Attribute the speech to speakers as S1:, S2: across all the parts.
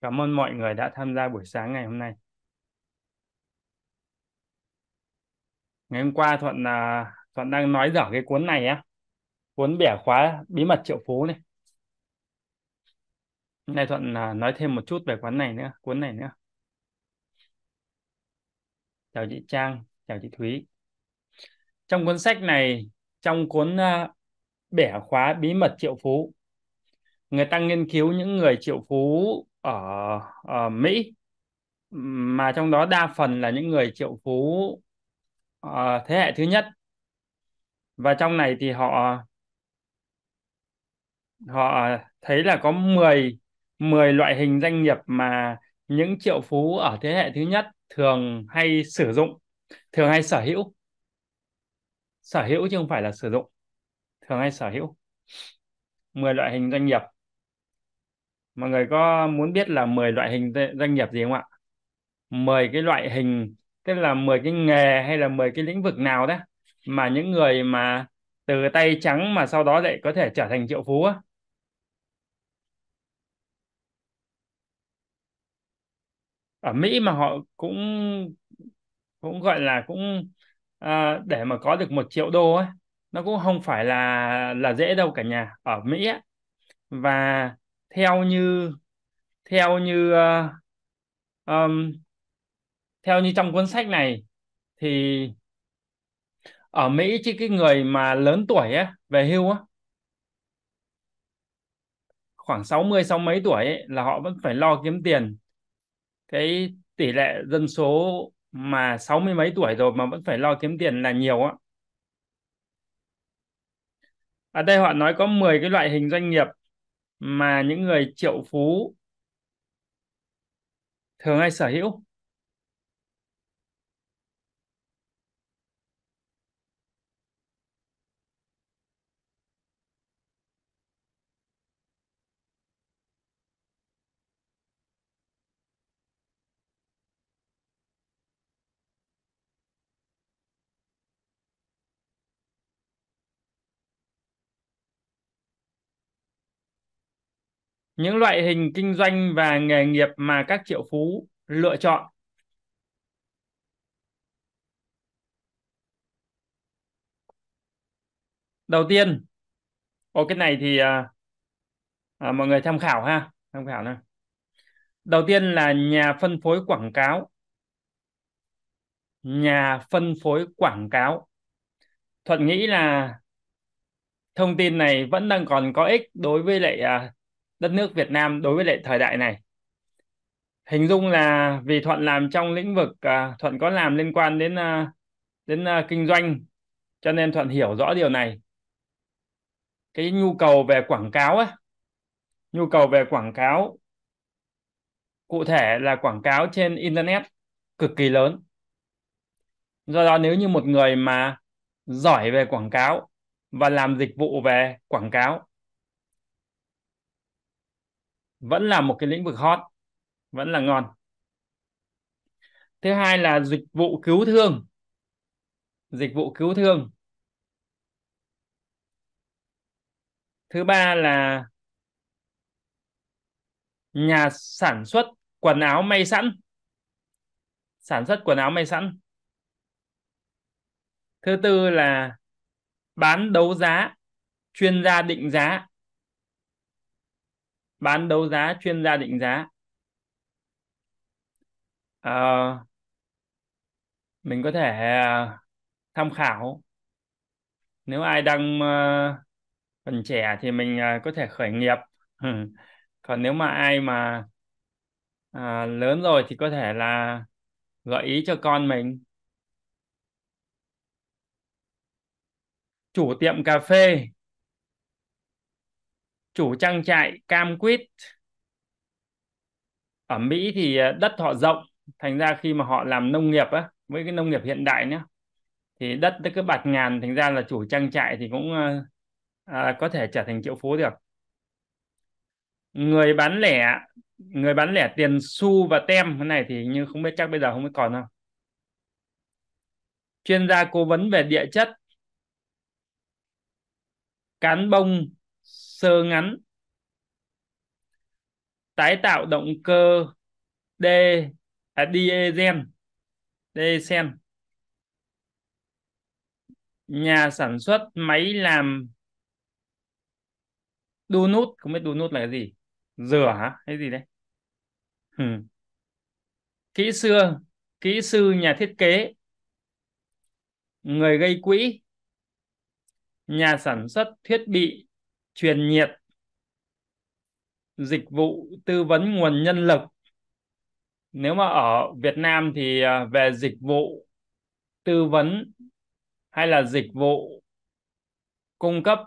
S1: Cảm ơn mọi người đã tham gia buổi sáng ngày hôm nay. Ngày hôm qua Thuận là Thuận đang nói dở cái cuốn này á, cuốn bẻ khóa bí mật triệu phú này. Hôm nay Thuận à, nói thêm một chút về cuốn này nữa, cuốn này nữa. Chào chị Trang, chào chị Thúy. Trong cuốn sách này, trong cuốn à, bẻ khóa bí mật triệu phú, người ta nghiên cứu những người triệu phú ở, ở Mỹ mà trong đó đa phần là những người triệu phú uh, thế hệ thứ nhất và trong này thì họ họ thấy là có 10 10 loại hình doanh nghiệp mà những triệu phú ở thế hệ thứ nhất thường hay sử dụng, thường hay sở hữu. Sở hữu chứ không phải là sử dụng. Thường hay sở hữu. 10 loại hình doanh nghiệp mọi người có muốn biết là 10 loại hình doanh nghiệp gì không ạ 10 cái loại hình tức là 10 cái nghề hay là 10 cái lĩnh vực nào đó mà những người mà từ tay trắng mà sau đó lại có thể trở thành triệu phú á ở Mỹ mà họ cũng cũng gọi là cũng à, để mà có được một triệu đô ấy nó cũng không phải là là dễ đâu cả nhà ở Mỹ ấy. và theo như theo như uh, um, theo như trong cuốn sách này thì ở Mỹ chứ cái người mà lớn tuổi á, về hưu á khoảng 60 sáu mấy tuổi ấy, là họ vẫn phải lo kiếm tiền cái tỷ lệ dân số mà sáu mươi mấy tuổi rồi mà vẫn phải lo kiếm tiền là nhiều á ở đây họ nói có 10 cái loại hình doanh nghiệp mà những người triệu phú thường hay sở hữu những loại hình kinh doanh và nghề nghiệp mà các triệu phú lựa chọn đầu tiên ô cái này thì à, à, mọi người tham khảo ha tham khảo nào đầu tiên là nhà phân phối quảng cáo nhà phân phối quảng cáo thuận nghĩ là thông tin này vẫn đang còn có ích đối với lại à, đất nước Việt Nam đối với lại thời đại này hình dung là vì thuận làm trong lĩnh vực uh, thuận có làm liên quan đến uh, đến uh, kinh doanh cho nên thuận hiểu rõ điều này cái nhu cầu về quảng cáo á nhu cầu về quảng cáo cụ thể là quảng cáo trên internet cực kỳ lớn do đó nếu như một người mà giỏi về quảng cáo và làm dịch vụ về quảng cáo vẫn là một cái lĩnh vực hot vẫn là ngon thứ hai là dịch vụ cứu thương dịch vụ cứu thương thứ ba là nhà sản xuất quần áo may sẵn sản xuất quần áo may sẵn thứ tư là bán đấu giá chuyên gia định giá bán đấu giá chuyên gia định giá à, mình có thể ờ, tham khảo nếu ai đang ờ, còn trẻ thì mình có thể khởi nghiệp còn nếu mà ai mà à, lớn rồi thì có thể là gợi ý cho con mình chủ tiệm cà phê chủ trang trại cam quýt ở Mỹ thì ờ, đất họ rộng thành ra khi mà họ làm nông nghiệp á với cái nông nghiệp hiện đại nhé thì đất nó cứ bạt ngàn thành ra là chủ trang trại thì cũng ờ, à, có thể trở thành triệu phú được người bán lẻ người bán lẻ tiền xu và tem cái này thì như không biết chắc bây giờ không biết còn không chuyên gia cố vấn về địa chất cán bông sơ ngắn tái tạo động cơ D à, diesel diesel nhà sản xuất máy làm đu nút không biết đu nút là cái gì rửa hả hay gì đấy ừ. kỹ sư kỹ sư nhà thiết kế người gây quỹ nhà sản xuất thiết bị truyền nhiệt dịch vụ tư vấn nguồn nhân lực nếu mà ở Việt Nam thì à, về dịch vụ tư vấn hay là dịch vụ cung cấp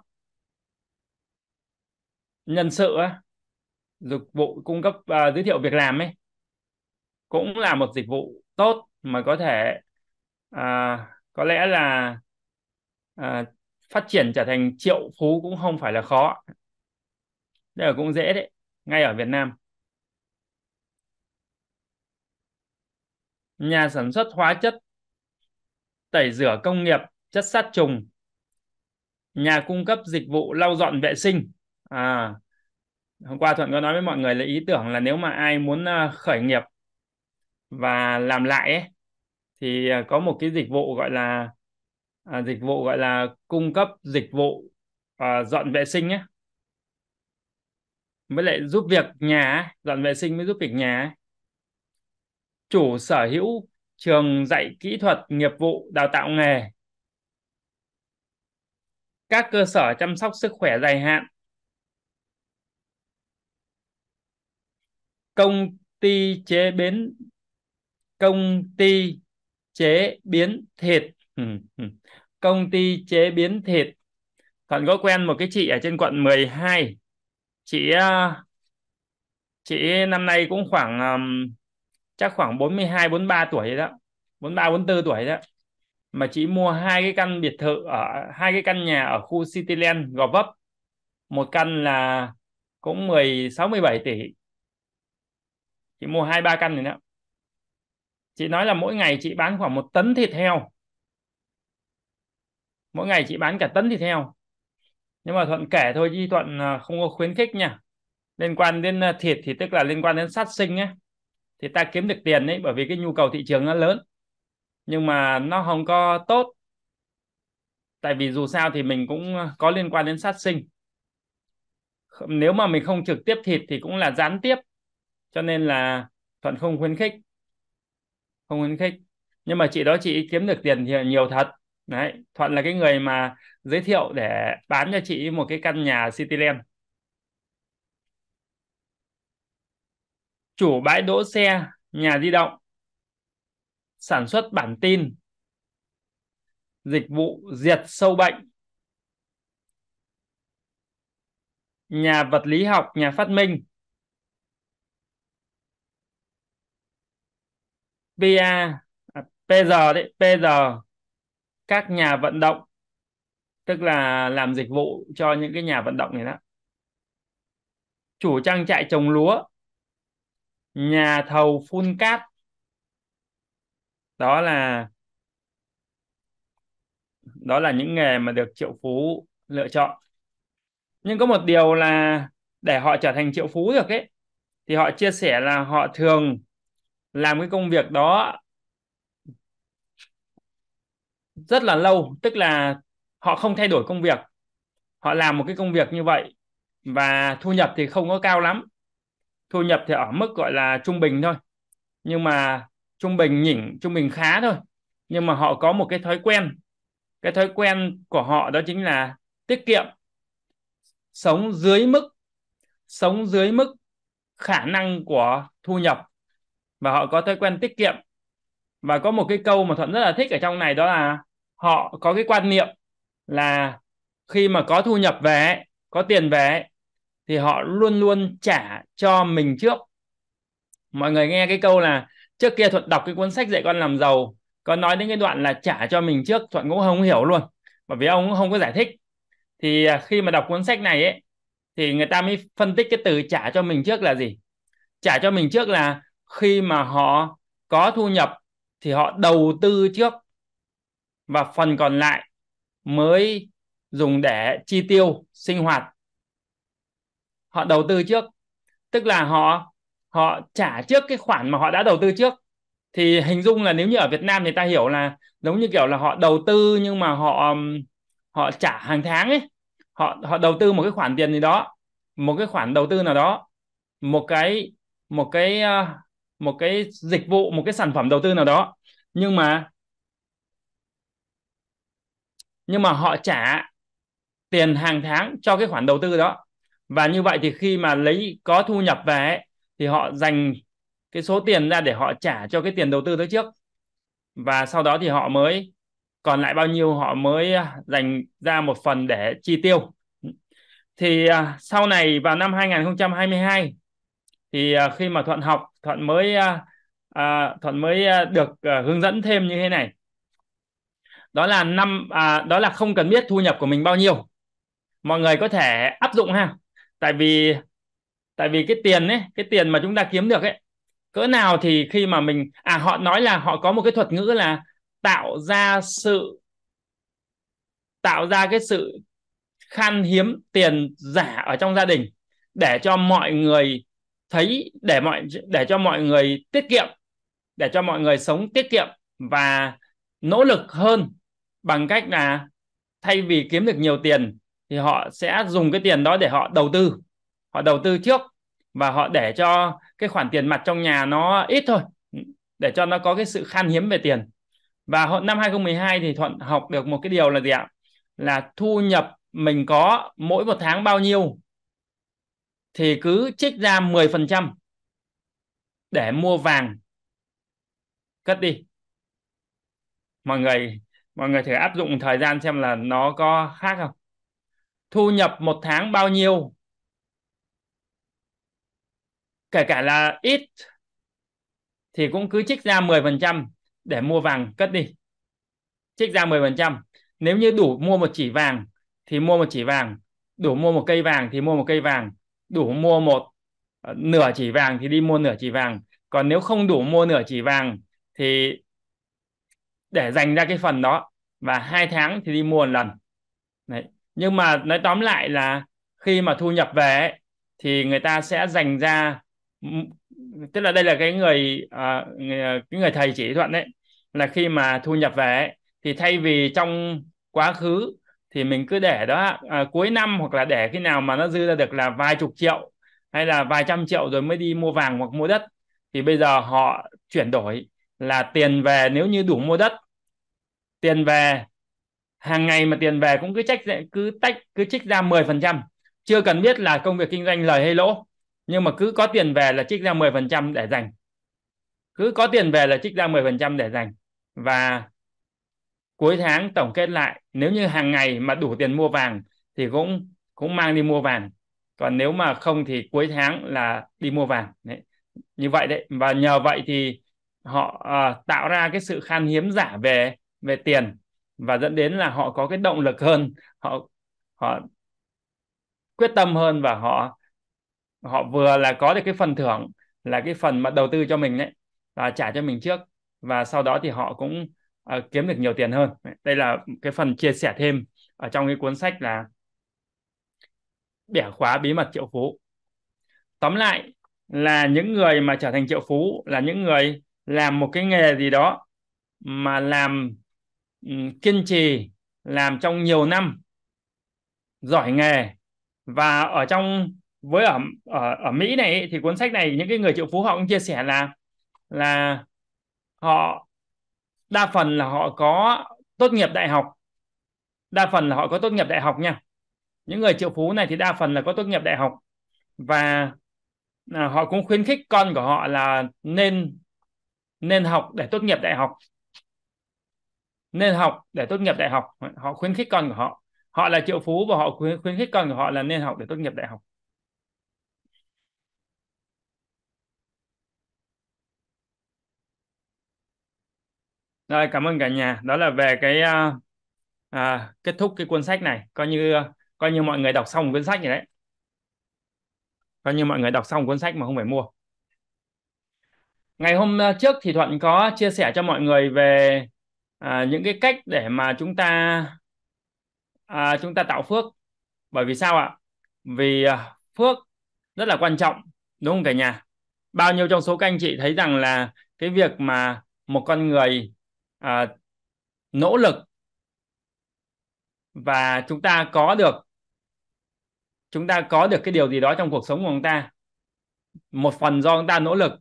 S1: nhân sự dịch vụ cung cấp uh, giới thiệu việc làm ấy cũng là một dịch vụ tốt mà có thể uh, có lẽ là uh, phát triển trở thành triệu phú cũng không phải là khó đây là cũng dễ đấy ngay ở Việt Nam nhà sản xuất hóa chất tẩy rửa công nghiệp chất sát trùng nhà cung cấp dịch vụ lau dọn vệ sinh à hôm qua thuận có nói với mọi người là ý tưởng là nếu mà ai muốn à, khởi nghiệp và làm lại ấy, thì à, có một cái dịch vụ gọi là à, dịch vụ gọi là cung cấp dịch vụ à, dọn vệ sinh nhé mới lại giúp việc nhà dọn vệ sinh mới giúp việc nhà chủ sở hữu trường dạy kỹ thuật nghiệp vụ đào tạo nghề các cơ sở chăm sóc sức khỏe dài hạn công ty chế biến công ty chế biến thịt Ừ, ừ. công ty chế biến thịt thuận có quen một cái chị ở trên quận 12 chị ờ, chị năm nay cũng khoảng chắc khoảng 42 43 tuổi đó 43 44 tuổi đó mà chị mua hai cái căn biệt thự ở hai cái căn nhà ở khu Cityland Gò Vấp một căn là cũng 16 17 tỷ chị mua hai ba căn rồi đó chị nói là mỗi ngày chị bán khoảng một tấn thịt heo mỗi ngày chị bán cả tấn thịt heo nhưng mà thuận kể thôi chứ thuận à, không có khuyến khích nha liên quan đến à, thịt thì tức là liên quan đến sát sinh ấy thì ta kiếm được tiền đấy bởi vì cái nhu cầu thị trường nó lớn nhưng mà nó không có tốt tại vì dù sao thì mình cũng à, có liên quan đến sát sinh nếu mà mình không trực tiếp thịt thì cũng là gián tiếp cho nên là thuận không khuyến khích không khuyến khích nhưng mà chị đó chị kiếm được tiền thì nhiều thật đấy thuận là cái người mà giới thiệu để bán cho chị một cái căn nhà cityland chủ bãi đỗ xe nhà di động sản xuất bản tin dịch vụ diệt sâu bệnh nhà vật lý học nhà phát minh PA à, PR đấy PR các nhà vận động tức là làm dịch vụ cho những cái nhà vận động này đó chủ trang trại trồng lúa nhà thầu phun cát đó là đó là những nghề mà được triệu phú lựa chọn nhưng có một điều là để họ trở thành triệu phú được ấy thì họ chia sẻ là họ thường làm cái công việc đó rất là lâu tức là họ không thay đổi công việc họ làm một cái công việc như vậy và thu nhập thì không có cao lắm thu nhập thì ở mức gọi là trung bình thôi nhưng mà trung bình nhỉnh trung bình khá thôi nhưng mà họ có một cái thói quen cái thói quen của họ đó chính là tiết kiệm sống dưới mức sống dưới mức khả năng của thu nhập và họ có thói quen tiết kiệm và có một cái câu mà thuận rất là thích ở trong này đó là họ có cái quan niệm là khi mà có thu nhập về có tiền về thì họ luôn luôn trả cho mình trước mọi người nghe cái câu là trước kia thuận đọc cái cuốn sách dạy con làm giàu có nói đến cái đoạn là trả cho mình trước thuận cũng không hiểu luôn bởi vì ông cũng không có giải thích thì à, khi mà đọc cuốn sách này ấy thì người ta mới phân tích cái từ trả cho mình trước là gì trả cho mình trước là khi mà họ có thu nhập thì họ đầu tư trước và phần còn lại mới dùng để chi tiêu sinh hoạt họ đầu tư trước tức là họ họ trả trước cái khoản mà họ đã đầu tư trước thì hình dung là nếu như ở Việt Nam thì ta hiểu là giống như kiểu là họ đầu tư nhưng mà họ họ trả hàng tháng ấy họ họ đầu tư một cái khoản tiền gì đó một cái khoản đầu tư nào đó một cái một cái ờ, một cái dịch vụ một cái sản phẩm đầu tư nào đó nhưng mà nhưng mà họ trả tiền hàng tháng cho cái khoản đầu tư đó và như vậy thì khi mà lấy có thu nhập về ấy, thì họ dành cái số tiền ra để họ trả cho cái tiền đầu tư tới trước và sau đó thì họ mới còn lại bao nhiêu họ mới à, dành ra một phần để chi tiêu thì à, sau này vào năm 2022 thì à, khi mà thuận học thuận mới thuận mới được hướng dẫn thêm như thế này đó là năm à, đó là không cần biết thu nhập của mình bao nhiêu mọi người có thể áp dụng ha tại vì tại vì cái tiền ấy cái tiền mà chúng ta kiếm được ấy cỡ nào thì khi mà mình à họ nói là họ có một cái thuật ngữ là tạo ra sự tạo ra cái sự khan hiếm tiền giả ở trong gia đình để cho mọi người thấy để mọi để cho mọi người tiết kiệm để cho mọi người sống tiết kiệm và nỗ lực hơn bằng cách là thay vì kiếm được nhiều tiền thì họ sẽ dùng cái tiền đó để họ đầu tư họ đầu tư trước và họ để cho cái khoản tiền mặt trong nhà nó ít thôi để cho nó có cái sự khan hiếm về tiền và năm 2012 thì thuận học được một cái điều là gì ạ là thu nhập mình có mỗi một tháng bao nhiêu thì cứ trích ra 10% để mua vàng cất đi mọi người mọi người thử áp dụng thời gian xem là nó có khác không thu nhập một tháng bao nhiêu kể cả là ít thì cũng cứ trích ra 10% để mua vàng cất đi trích ra 10% nếu như đủ mua một chỉ vàng thì mua một chỉ vàng đủ mua một cây vàng thì mua một cây vàng đủ mua một ờ, nửa chỉ vàng thì đi mua nửa chỉ vàng còn nếu không đủ mua nửa chỉ vàng thì để dành ra cái phần đó và hai tháng thì đi mua một lần Đấy. nhưng mà nói tóm lại là khi mà thu nhập về ấy, thì người ta sẽ dành ra tức là đây là cái người, uh, cái người thầy chỉ thuận đấy là khi mà thu nhập về ấy, thì thay vì trong quá khứ thì mình cứ để đó à, cuối năm hoặc là để khi nào mà nó dư ra được là vài chục triệu hay là vài trăm triệu rồi mới đi mua vàng hoặc mua đất thì bây giờ họ chuyển đổi là tiền về nếu như đủ mua đất tiền về hàng ngày mà tiền về cũng cứ trách cứ tách cứ trích ra 10 phần trăm chưa cần biết là công việc kinh doanh lời hay lỗ nhưng mà cứ có tiền về là trích ra 10 phần trăm để dành cứ có tiền về là trích ra 10 phần trăm để dành và cuối tháng tổng kết lại nếu như hàng ngày mà đủ tiền mua vàng thì cũng cũng mang đi mua vàng còn nếu mà không thì cuối tháng là đi mua vàng đấy. như vậy đấy và nhờ vậy thì họ uh, tạo ra cái sự khan hiếm giả về về tiền và dẫn đến là họ có cái động lực hơn họ họ quyết tâm hơn và họ họ vừa là có được cái phần thưởng là cái phần mà đầu tư cho mình đấy và trả cho mình trước và sau đó thì họ cũng uh, kiếm được nhiều tiền hơn đây là cái phần chia sẻ thêm ở trong cái cuốn sách là bẻ khóa bí mật triệu phú tóm lại là những người mà trở thành triệu phú là những người làm một cái nghề gì đó mà làm um, kiên trì làm trong nhiều năm giỏi nghề và ở trong với ở ở ở Mỹ này thì cuốn sách này những cái người triệu phú họ cũng chia sẻ là là họ đa phần là họ có tốt nghiệp đại học đa phần là họ có tốt nghiệp đại học nha những người triệu phú này thì đa phần là có tốt nghiệp đại học và à, họ cũng khuyến khích con của họ là nên nên học để tốt nghiệp đại học nên học để tốt nghiệp đại học họ khuyến khích con của họ họ là triệu phú và họ khuyến khích con của họ là nên học để tốt nghiệp đại học rồi cảm ơn cả nhà đó là về cái à, à, kết thúc cái cuốn sách này coi như coi như mọi người đọc xong cuốn sách này đấy coi như mọi người đọc xong cuốn sách mà không phải mua ngày hôm ờ, trước thì thuận có chia sẻ cho mọi người về à, những cái cách để mà chúng ta à, chúng ta tạo phước bởi vì sao ạ vì à, phước rất là quan trọng đúng không cả nhà bao nhiêu trong số các anh chị thấy rằng là cái việc mà một con người à, nỗ lực và chúng ta có được chúng ta có được cái điều gì đó trong cuộc sống của chúng ta một phần do chúng ta nỗ lực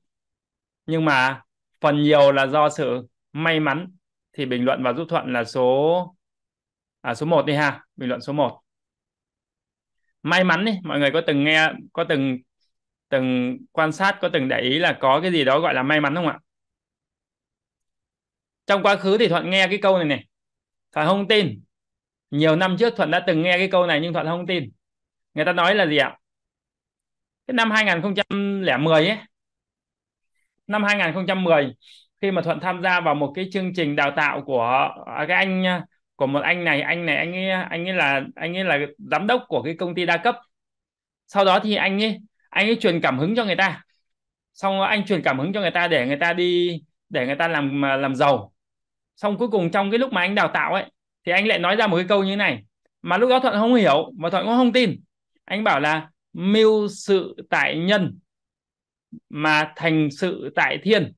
S1: nhưng mà phần nhiều là do sự may mắn thì bình luận và giúp thuận là số à, số 1 đi ha bình luận số 1 may mắn đi mọi người có từng nghe có từng từng quan sát có từng để ý là có cái gì đó gọi là may mắn không ạ trong quá khứ thì thuận nghe cái câu này này thuận không tin nhiều năm trước thuận đã từng nghe cái câu này nhưng thuận không tin người ta nói là gì ạ cái năm 2010 ấy năm 2010 khi mà Thuận tham gia vào một cái chương trình đào tạo của à, cái anh à, của một anh này anh này anh ấy anh ấy là anh ấy là giám đốc của cái công ty đa cấp sau đó thì anh ấy anh ấy truyền cảm hứng cho người ta xong anh truyền cảm hứng cho người ta để người ta đi để người ta làm làm giàu xong cuối cùng trong cái lúc mà anh đào tạo ấy thì anh lại nói ra một cái câu như thế này mà lúc đó thuận không hiểu mà thuận cũng không tin anh bảo là mưu sự tại nhân mà thành sự tại thiên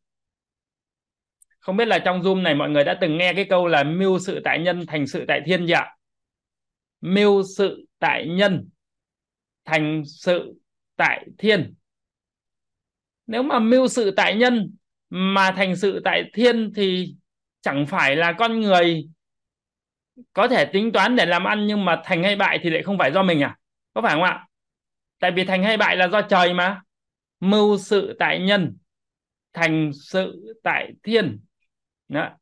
S1: không biết là trong zoom này mọi người đã từng nghe cái câu là mưu sự tại nhân thành sự tại thiên gì mưu sự tại nhân thành sự tại thiên nếu mà mưu sự tại nhân mà thành sự tại thiên thì chẳng phải là con người có thể tính toán để làm ăn nhưng mà thành hay bại thì lại không phải do mình à có phải không ạ tại vì thành hay bại là do trời mà mưu sự tại nhân thành sự tại thiên đó.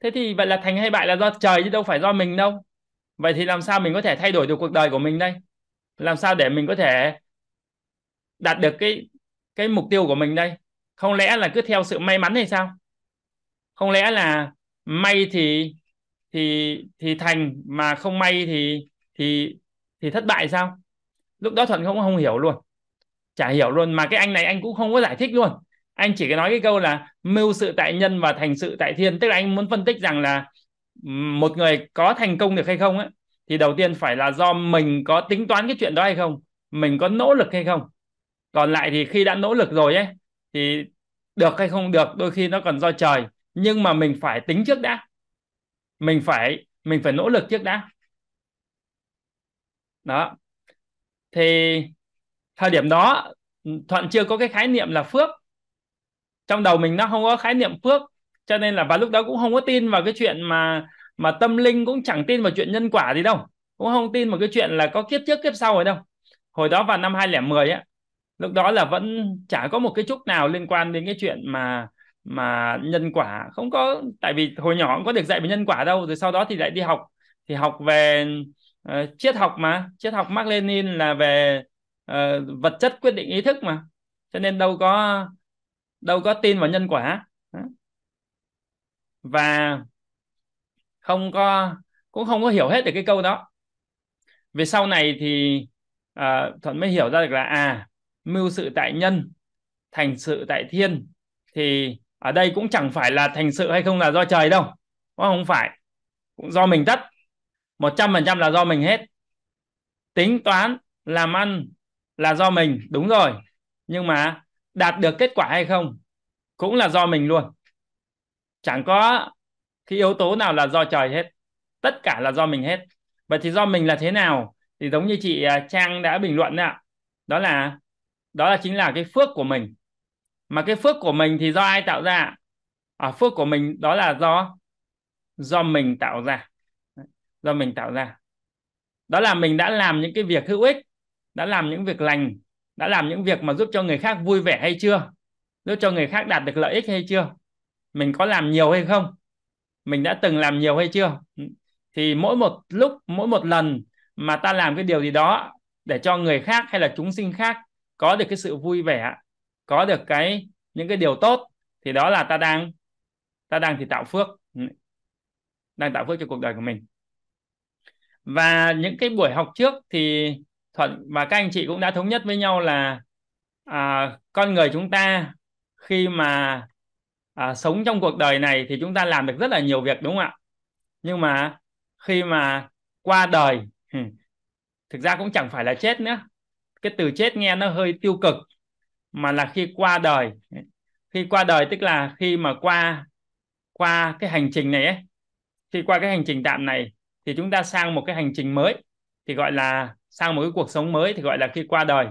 S1: thế thì vậy là thành hay bại là do trời chứ đâu phải do mình đâu vậy thì làm sao mình có thể thay đổi được cuộc đời của mình đây làm sao để mình có thể đạt được cái cái mục tiêu của mình đây không lẽ là cứ theo sự may mắn hay sao không lẽ là may thì thì thì thành mà không may thì thì thì thất bại sao lúc đó thuận không không hiểu luôn chả hiểu luôn mà cái anh này anh cũng không có giải thích luôn anh chỉ có nói cái câu là mưu sự tại nhân và thành sự tại thiên tức là anh muốn phân tích rằng là một người có thành công được hay không ấy, thì đầu tiên phải là do mình có tính toán cái chuyện đó hay không mình có nỗ lực hay không còn lại thì khi đã nỗ lực rồi ấy thì được hay không được đôi khi nó còn do trời nhưng mà mình phải tính trước đã mình phải mình phải nỗ lực trước đã đó thì thời điểm đó thuận chưa có cái khái niệm là phước trong đầu mình nó không có khái niệm phước cho nên là và lúc đó cũng không có tin vào cái chuyện mà mà tâm linh cũng chẳng tin vào chuyện nhân quả gì đâu cũng không tin vào cái chuyện là có kiếp trước kiếp sau rồi đâu hồi đó vào năm 2010 á lúc đó là vẫn chả có một cái chút nào liên quan đến cái chuyện mà mà nhân quả không có tại vì hồi nhỏ cũng có được dạy về nhân quả đâu rồi sau đó thì lại đi học thì học về uh, triết học mà triết học Mark Lenin là về uh, vật chất quyết định ý thức mà cho nên đâu có đâu có tin vào nhân quả và không có cũng không có hiểu hết được cái câu đó về sau này thì uh, thuận mới hiểu ra được là à mưu sự tại nhân thành sự tại thiên thì ở đây cũng chẳng phải là thành sự hay không là do trời đâu cũng không phải cũng do mình tất một trăm phần trăm là do mình hết tính toán làm ăn là do mình đúng rồi nhưng mà đạt được kết quả hay không cũng là do mình luôn chẳng có cái yếu tố nào là do trời hết tất cả là do mình hết vậy thì do mình là thế nào thì giống như chị à, trang đã bình luận ạ đó là đó là chính là cái phước của mình mà cái phước của mình thì do ai tạo ra à, phước của mình đó là do do mình tạo ra do mình tạo ra đó là mình đã làm những cái việc hữu ích đã làm những việc lành đã làm những việc mà giúp cho người khác vui vẻ hay chưa giúp cho người khác đạt được lợi ích hay chưa mình có làm nhiều hay không mình đã từng làm nhiều hay chưa thì mỗi một lúc mỗi một lần mà ta làm cái điều gì đó để cho người khác hay là chúng sinh khác có được cái sự vui vẻ có được cái những cái điều tốt thì đó là ta đang ta đang thì tạo phước đang tạo phước cho cuộc đời của mình và những cái buổi học trước thì thuận và các anh chị cũng đã thống nhất với nhau là à, con người chúng ta khi mà à, sống trong cuộc đời này thì chúng ta làm được rất là nhiều việc đúng không ạ nhưng mà khi mà qua đời thực ra cũng chẳng phải là chết nữa cái từ chết nghe nó hơi tiêu cực mà là khi qua đời khi qua đời tức là khi mà qua qua cái hành trình này ấy khi qua cái hành trình tạm này thì chúng ta sang một cái hành trình mới thì gọi là sang một cái cuộc sống mới thì gọi là khi qua đời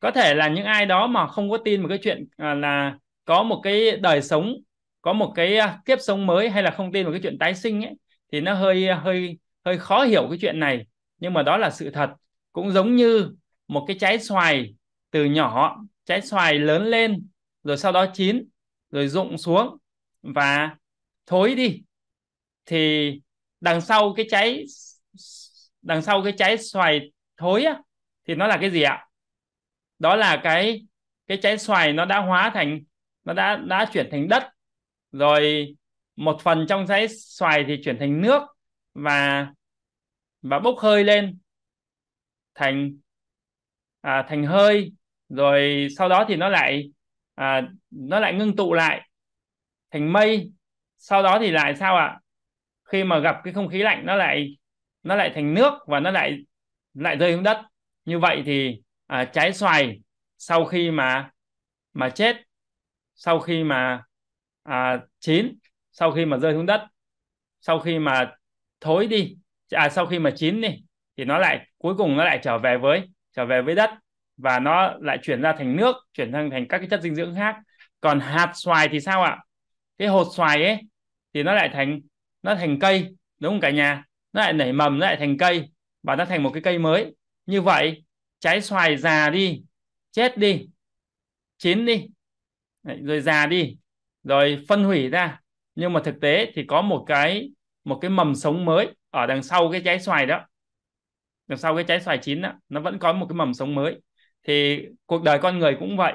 S1: có thể là những ai đó mà không có tin một cái chuyện à, là có một cái đời sống có một cái à, kiếp sống mới hay là không tin một cái chuyện tái sinh ấy thì nó hơi à, hơi hơi khó hiểu cái chuyện này nhưng mà đó là sự thật cũng giống như một cái trái xoài từ nhỏ trái xoài lớn lên rồi sau đó chín rồi rụng xuống và thối đi thì đằng sau cái trái đằng sau cái trái xoài thối á, thì nó là cái gì ạ đó là cái cái trái xoài nó đã hóa thành nó đã đã chuyển thành đất rồi một phần trong trái xoài thì chuyển thành nước và và bốc hơi lên thành à, thành hơi rồi sau đó thì nó lại à, nó lại ngưng tụ lại thành mây sau đó thì lại sao ạ khi mà gặp cái không khí lạnh nó lại nó lại thành nước và nó lại lại rơi xuống đất như vậy thì à, trái xoài sau khi mà mà chết sau khi mà à, chín sau khi mà rơi xuống đất sau khi mà thối đi à sau khi mà chín đi thì nó lại cuối cùng nó lại trở về với trở về với đất và nó lại chuyển ra thành nước chuyển sang thành các cái chất dinh dưỡng khác còn hạt xoài thì sao ạ cái hột xoài ấy thì nó lại thành nó thành cây đúng không cả nhà nó lại nảy mầm nó lại thành cây và nó thành một cái cây mới như vậy trái xoài già đi chết đi chín đi rồi già đi rồi phân hủy ra nhưng mà thực tế thì có một cái một cái mầm sống mới ở đằng sau cái trái xoài đó đằng sau cái trái xoài chín đó, nó vẫn có một cái mầm sống mới thì cuộc đời con người cũng vậy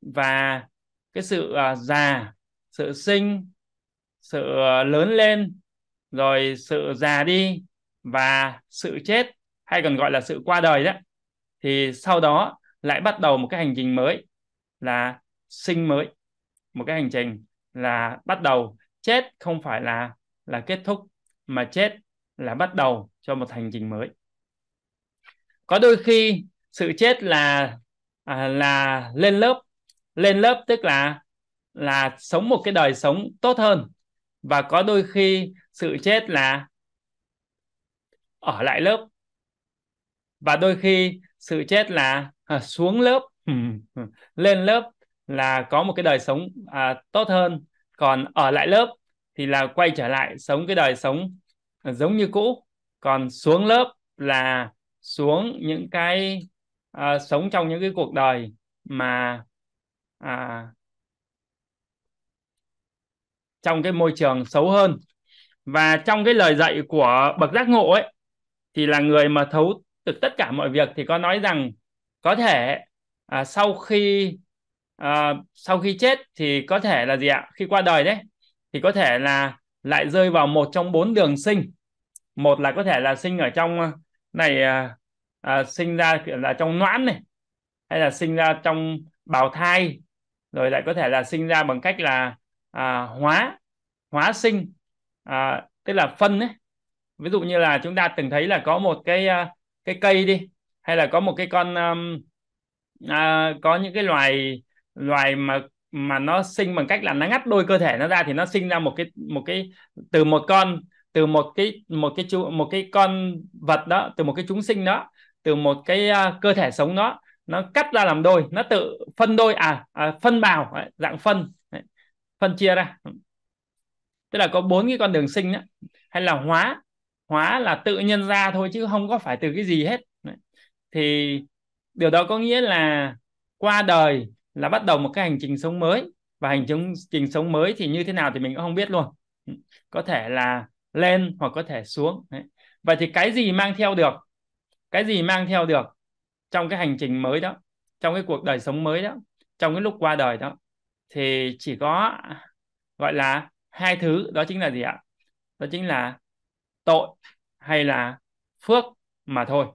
S1: và cái sự uh, già sự sinh sự à, lớn lên rồi sự già đi và sự chết hay còn gọi là sự qua đời đó thì sau đó lại bắt đầu một cái hành trình mới là sinh mới một cái hành trình là bắt đầu chết không phải là là kết thúc mà chết là bắt đầu cho một hành trình mới có đôi khi sự chết là à, là lên lớp lên lớp tức là là sống một cái đời sống tốt hơn và có đôi khi sự chết là ở lại lớp và đôi khi sự chết là à, xuống lớp lên lớp là có một cái đời sống à, tốt hơn còn ở lại lớp thì là quay trở lại sống cái đời sống à, giống như cũ còn xuống lớp là xuống những cái à, sống trong những cái cuộc đời mà à, trong cái môi trường xấu hơn và trong cái lời dạy của bậc giác ngộ ấy thì là người mà thấu được tất cả mọi việc thì có nói rằng có thể à, sau khi à, sau khi chết thì có thể là gì ạ khi qua đời đấy thì có thể là lại rơi vào một trong bốn đường sinh một là có thể là sinh ở trong à, này à, à, sinh ra là trong noãn này hay là sinh ra trong bào thai rồi lại có thể là sinh ra bằng cách là à, hóa hóa sinh à, tức là phân đấy ví dụ như là chúng ta từng thấy là có một cái à, cái cây đi hay là có một cái con um, à, có những cái loài loài mà mà nó sinh bằng cách là nó ngắt đôi cơ thể nó ra thì nó sinh ra một cái một cái từ một con từ một cái một cái chú một cái con vật đó từ một cái chúng sinh đó từ một cái uh, cơ thể sống đó nó cắt ra làm đôi nó tự phân đôi à, à phân bào dạng phân phân chia ra tức là có bốn cái con đường sinh đó, hay là hóa hóa là tự nhân ra thôi chứ không có phải từ cái gì hết thì điều đó có nghĩa là qua đời là bắt đầu một cái hành trình sống mới và hành trình sống mới thì như thế nào thì mình cũng không biết luôn có thể là lên hoặc có thể xuống Đấy. vậy thì cái gì mang theo được cái gì mang theo được trong cái hành trình mới đó trong cái cuộc đời sống mới đó trong cái lúc qua đời đó thì chỉ có gọi là hai thứ đó chính là gì ạ đó chính là tội hay là phước mà thôi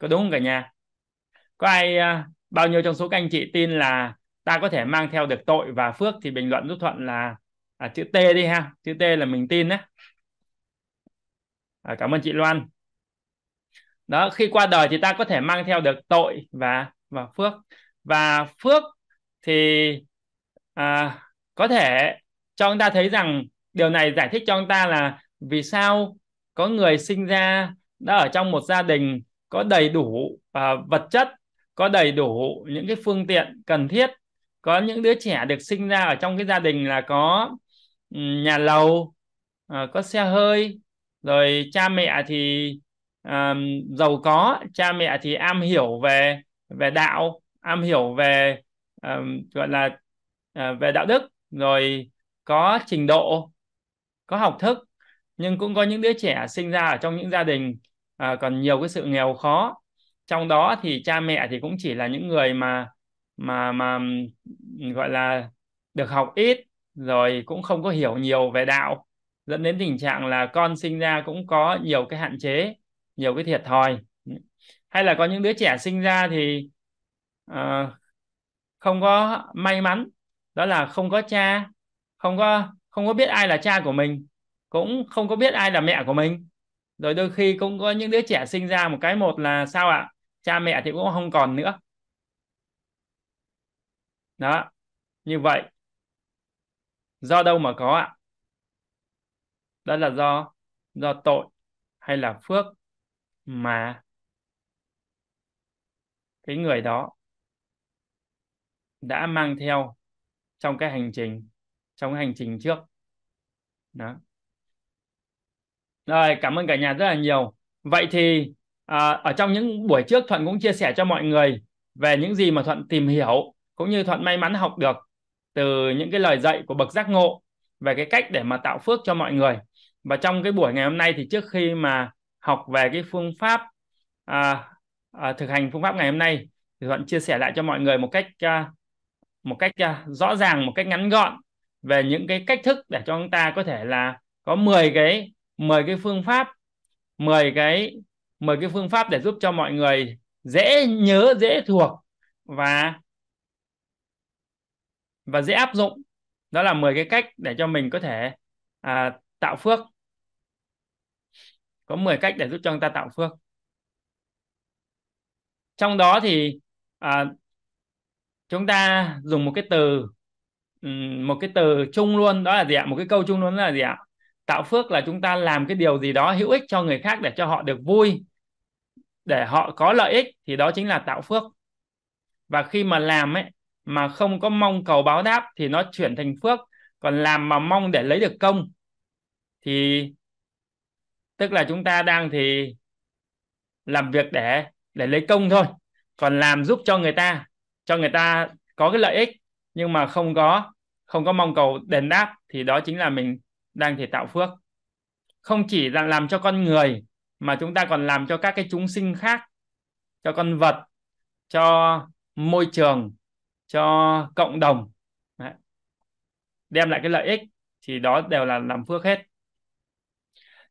S1: có đúng không cả nhà có ai à, bao nhiêu trong số các anh chị tin là ta có thể mang theo được tội và phước thì bình luận giúp thuận là à, chữ T đi ha chữ T là mình tin đấy à, cảm ơn chị Loan đó khi qua đời thì ta có thể mang theo được tội và và phước và phước thì à, có thể cho chúng ta thấy rằng điều này giải thích cho chúng ta là vì sao có người sinh ra đã ở trong một gia đình có đầy đủ uh, vật chất có đầy đủ những cái phương tiện cần thiết có những đứa trẻ được sinh ra ở trong cái gia đình là có nhà lầu uh, có xe hơi rồi cha mẹ thì uh, giàu có cha mẹ thì am hiểu về về đạo am hiểu về uh, gọi là uh, về đạo đức rồi có trình độ có học thức nhưng cũng có những đứa trẻ sinh ra ở trong những gia đình à, còn nhiều cái sự nghèo khó trong đó thì cha mẹ thì cũng chỉ là những người mà mà mà gọi là được học ít rồi cũng không có hiểu nhiều về đạo dẫn đến tình trạng là con sinh ra cũng có nhiều cái hạn chế nhiều cái thiệt thòi hay là có những đứa trẻ sinh ra thì uh, không có may mắn đó là không có cha không có không có biết ai là cha của mình cũng không có biết ai là mẹ của mình rồi đôi khi cũng có những đứa trẻ sinh ra một cái một là sao ạ cha mẹ thì cũng không còn nữa đó như vậy do đâu mà có ạ đó là do do tội hay là phước mà cái người đó đã mang theo trong cái hành trình trong cái hành trình trước đó rồi cảm ơn cả nhà rất là nhiều vậy thì à, ở trong những buổi trước thuận cũng chia sẻ cho mọi người về những gì mà thuận tìm hiểu cũng như thuận may mắn học được từ những cái lời dạy của bậc giác ngộ về cái cách để mà tạo phước cho mọi người và trong cái buổi ngày hôm nay thì trước khi mà học về cái phương pháp à, à, thực hành phương pháp ngày hôm nay thì thuận chia sẻ lại cho mọi người một cách à, một cách à, rõ ràng một cách ngắn gọn về những cái cách thức để cho chúng ta có thể là có 10 cái 10 cái phương pháp 10 cái 10 cái phương pháp để giúp cho mọi người dễ nhớ dễ thuộc và và dễ áp dụng đó là 10 cái cách để cho mình có thể à, tạo phước có 10 cách để giúp cho người ta tạo phước trong đó thì à, chúng ta dùng một cái từ một cái từ chung luôn đó là gì ạ một cái câu chung luôn là gì ạ tạo phước là chúng ta làm cái điều gì đó hữu ích cho người khác để cho họ được vui để họ có lợi ích thì đó chính là tạo phước và khi mà làm ấy mà không có mong cầu báo đáp thì nó chuyển thành phước còn làm mà mong để lấy được công thì tức là chúng ta đang thì làm việc để để lấy công thôi còn làm giúp cho người ta cho người ta có cái lợi ích nhưng mà không có không có mong cầu đền đáp thì đó chính là mình đang thể tạo phước không chỉ là làm cho con người mà chúng ta còn làm cho các cái chúng sinh khác cho con vật cho môi trường cho cộng đồng Đấy. đem lại cái lợi ích thì đó đều là làm phước hết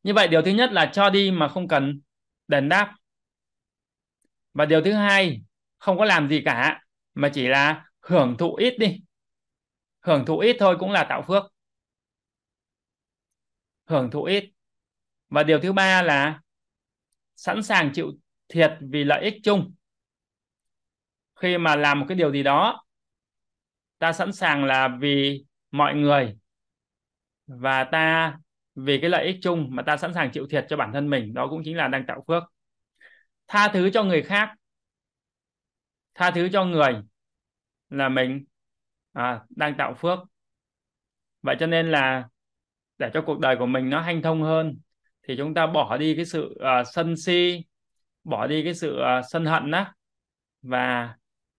S1: như vậy điều thứ nhất là cho đi mà không cần đền đáp và điều thứ hai không có làm gì cả mà chỉ là hưởng thụ ít đi hưởng thụ ít thôi cũng là tạo phước hưởng thụ ít và điều thứ ba là sẵn sàng chịu thiệt vì lợi ích chung khi mà làm một cái điều gì đó ta sẵn sàng là vì mọi người và ta vì cái lợi ích chung mà ta sẵn sàng chịu thiệt cho bản thân mình đó cũng chính là đang tạo phước tha thứ cho người khác tha thứ cho người là mình à, đang tạo phước vậy cho nên là để cho cuộc đời của mình nó hanh thông hơn thì chúng ta bỏ đi cái sự uh, sân si bỏ đi cái sự uh, sân hận á và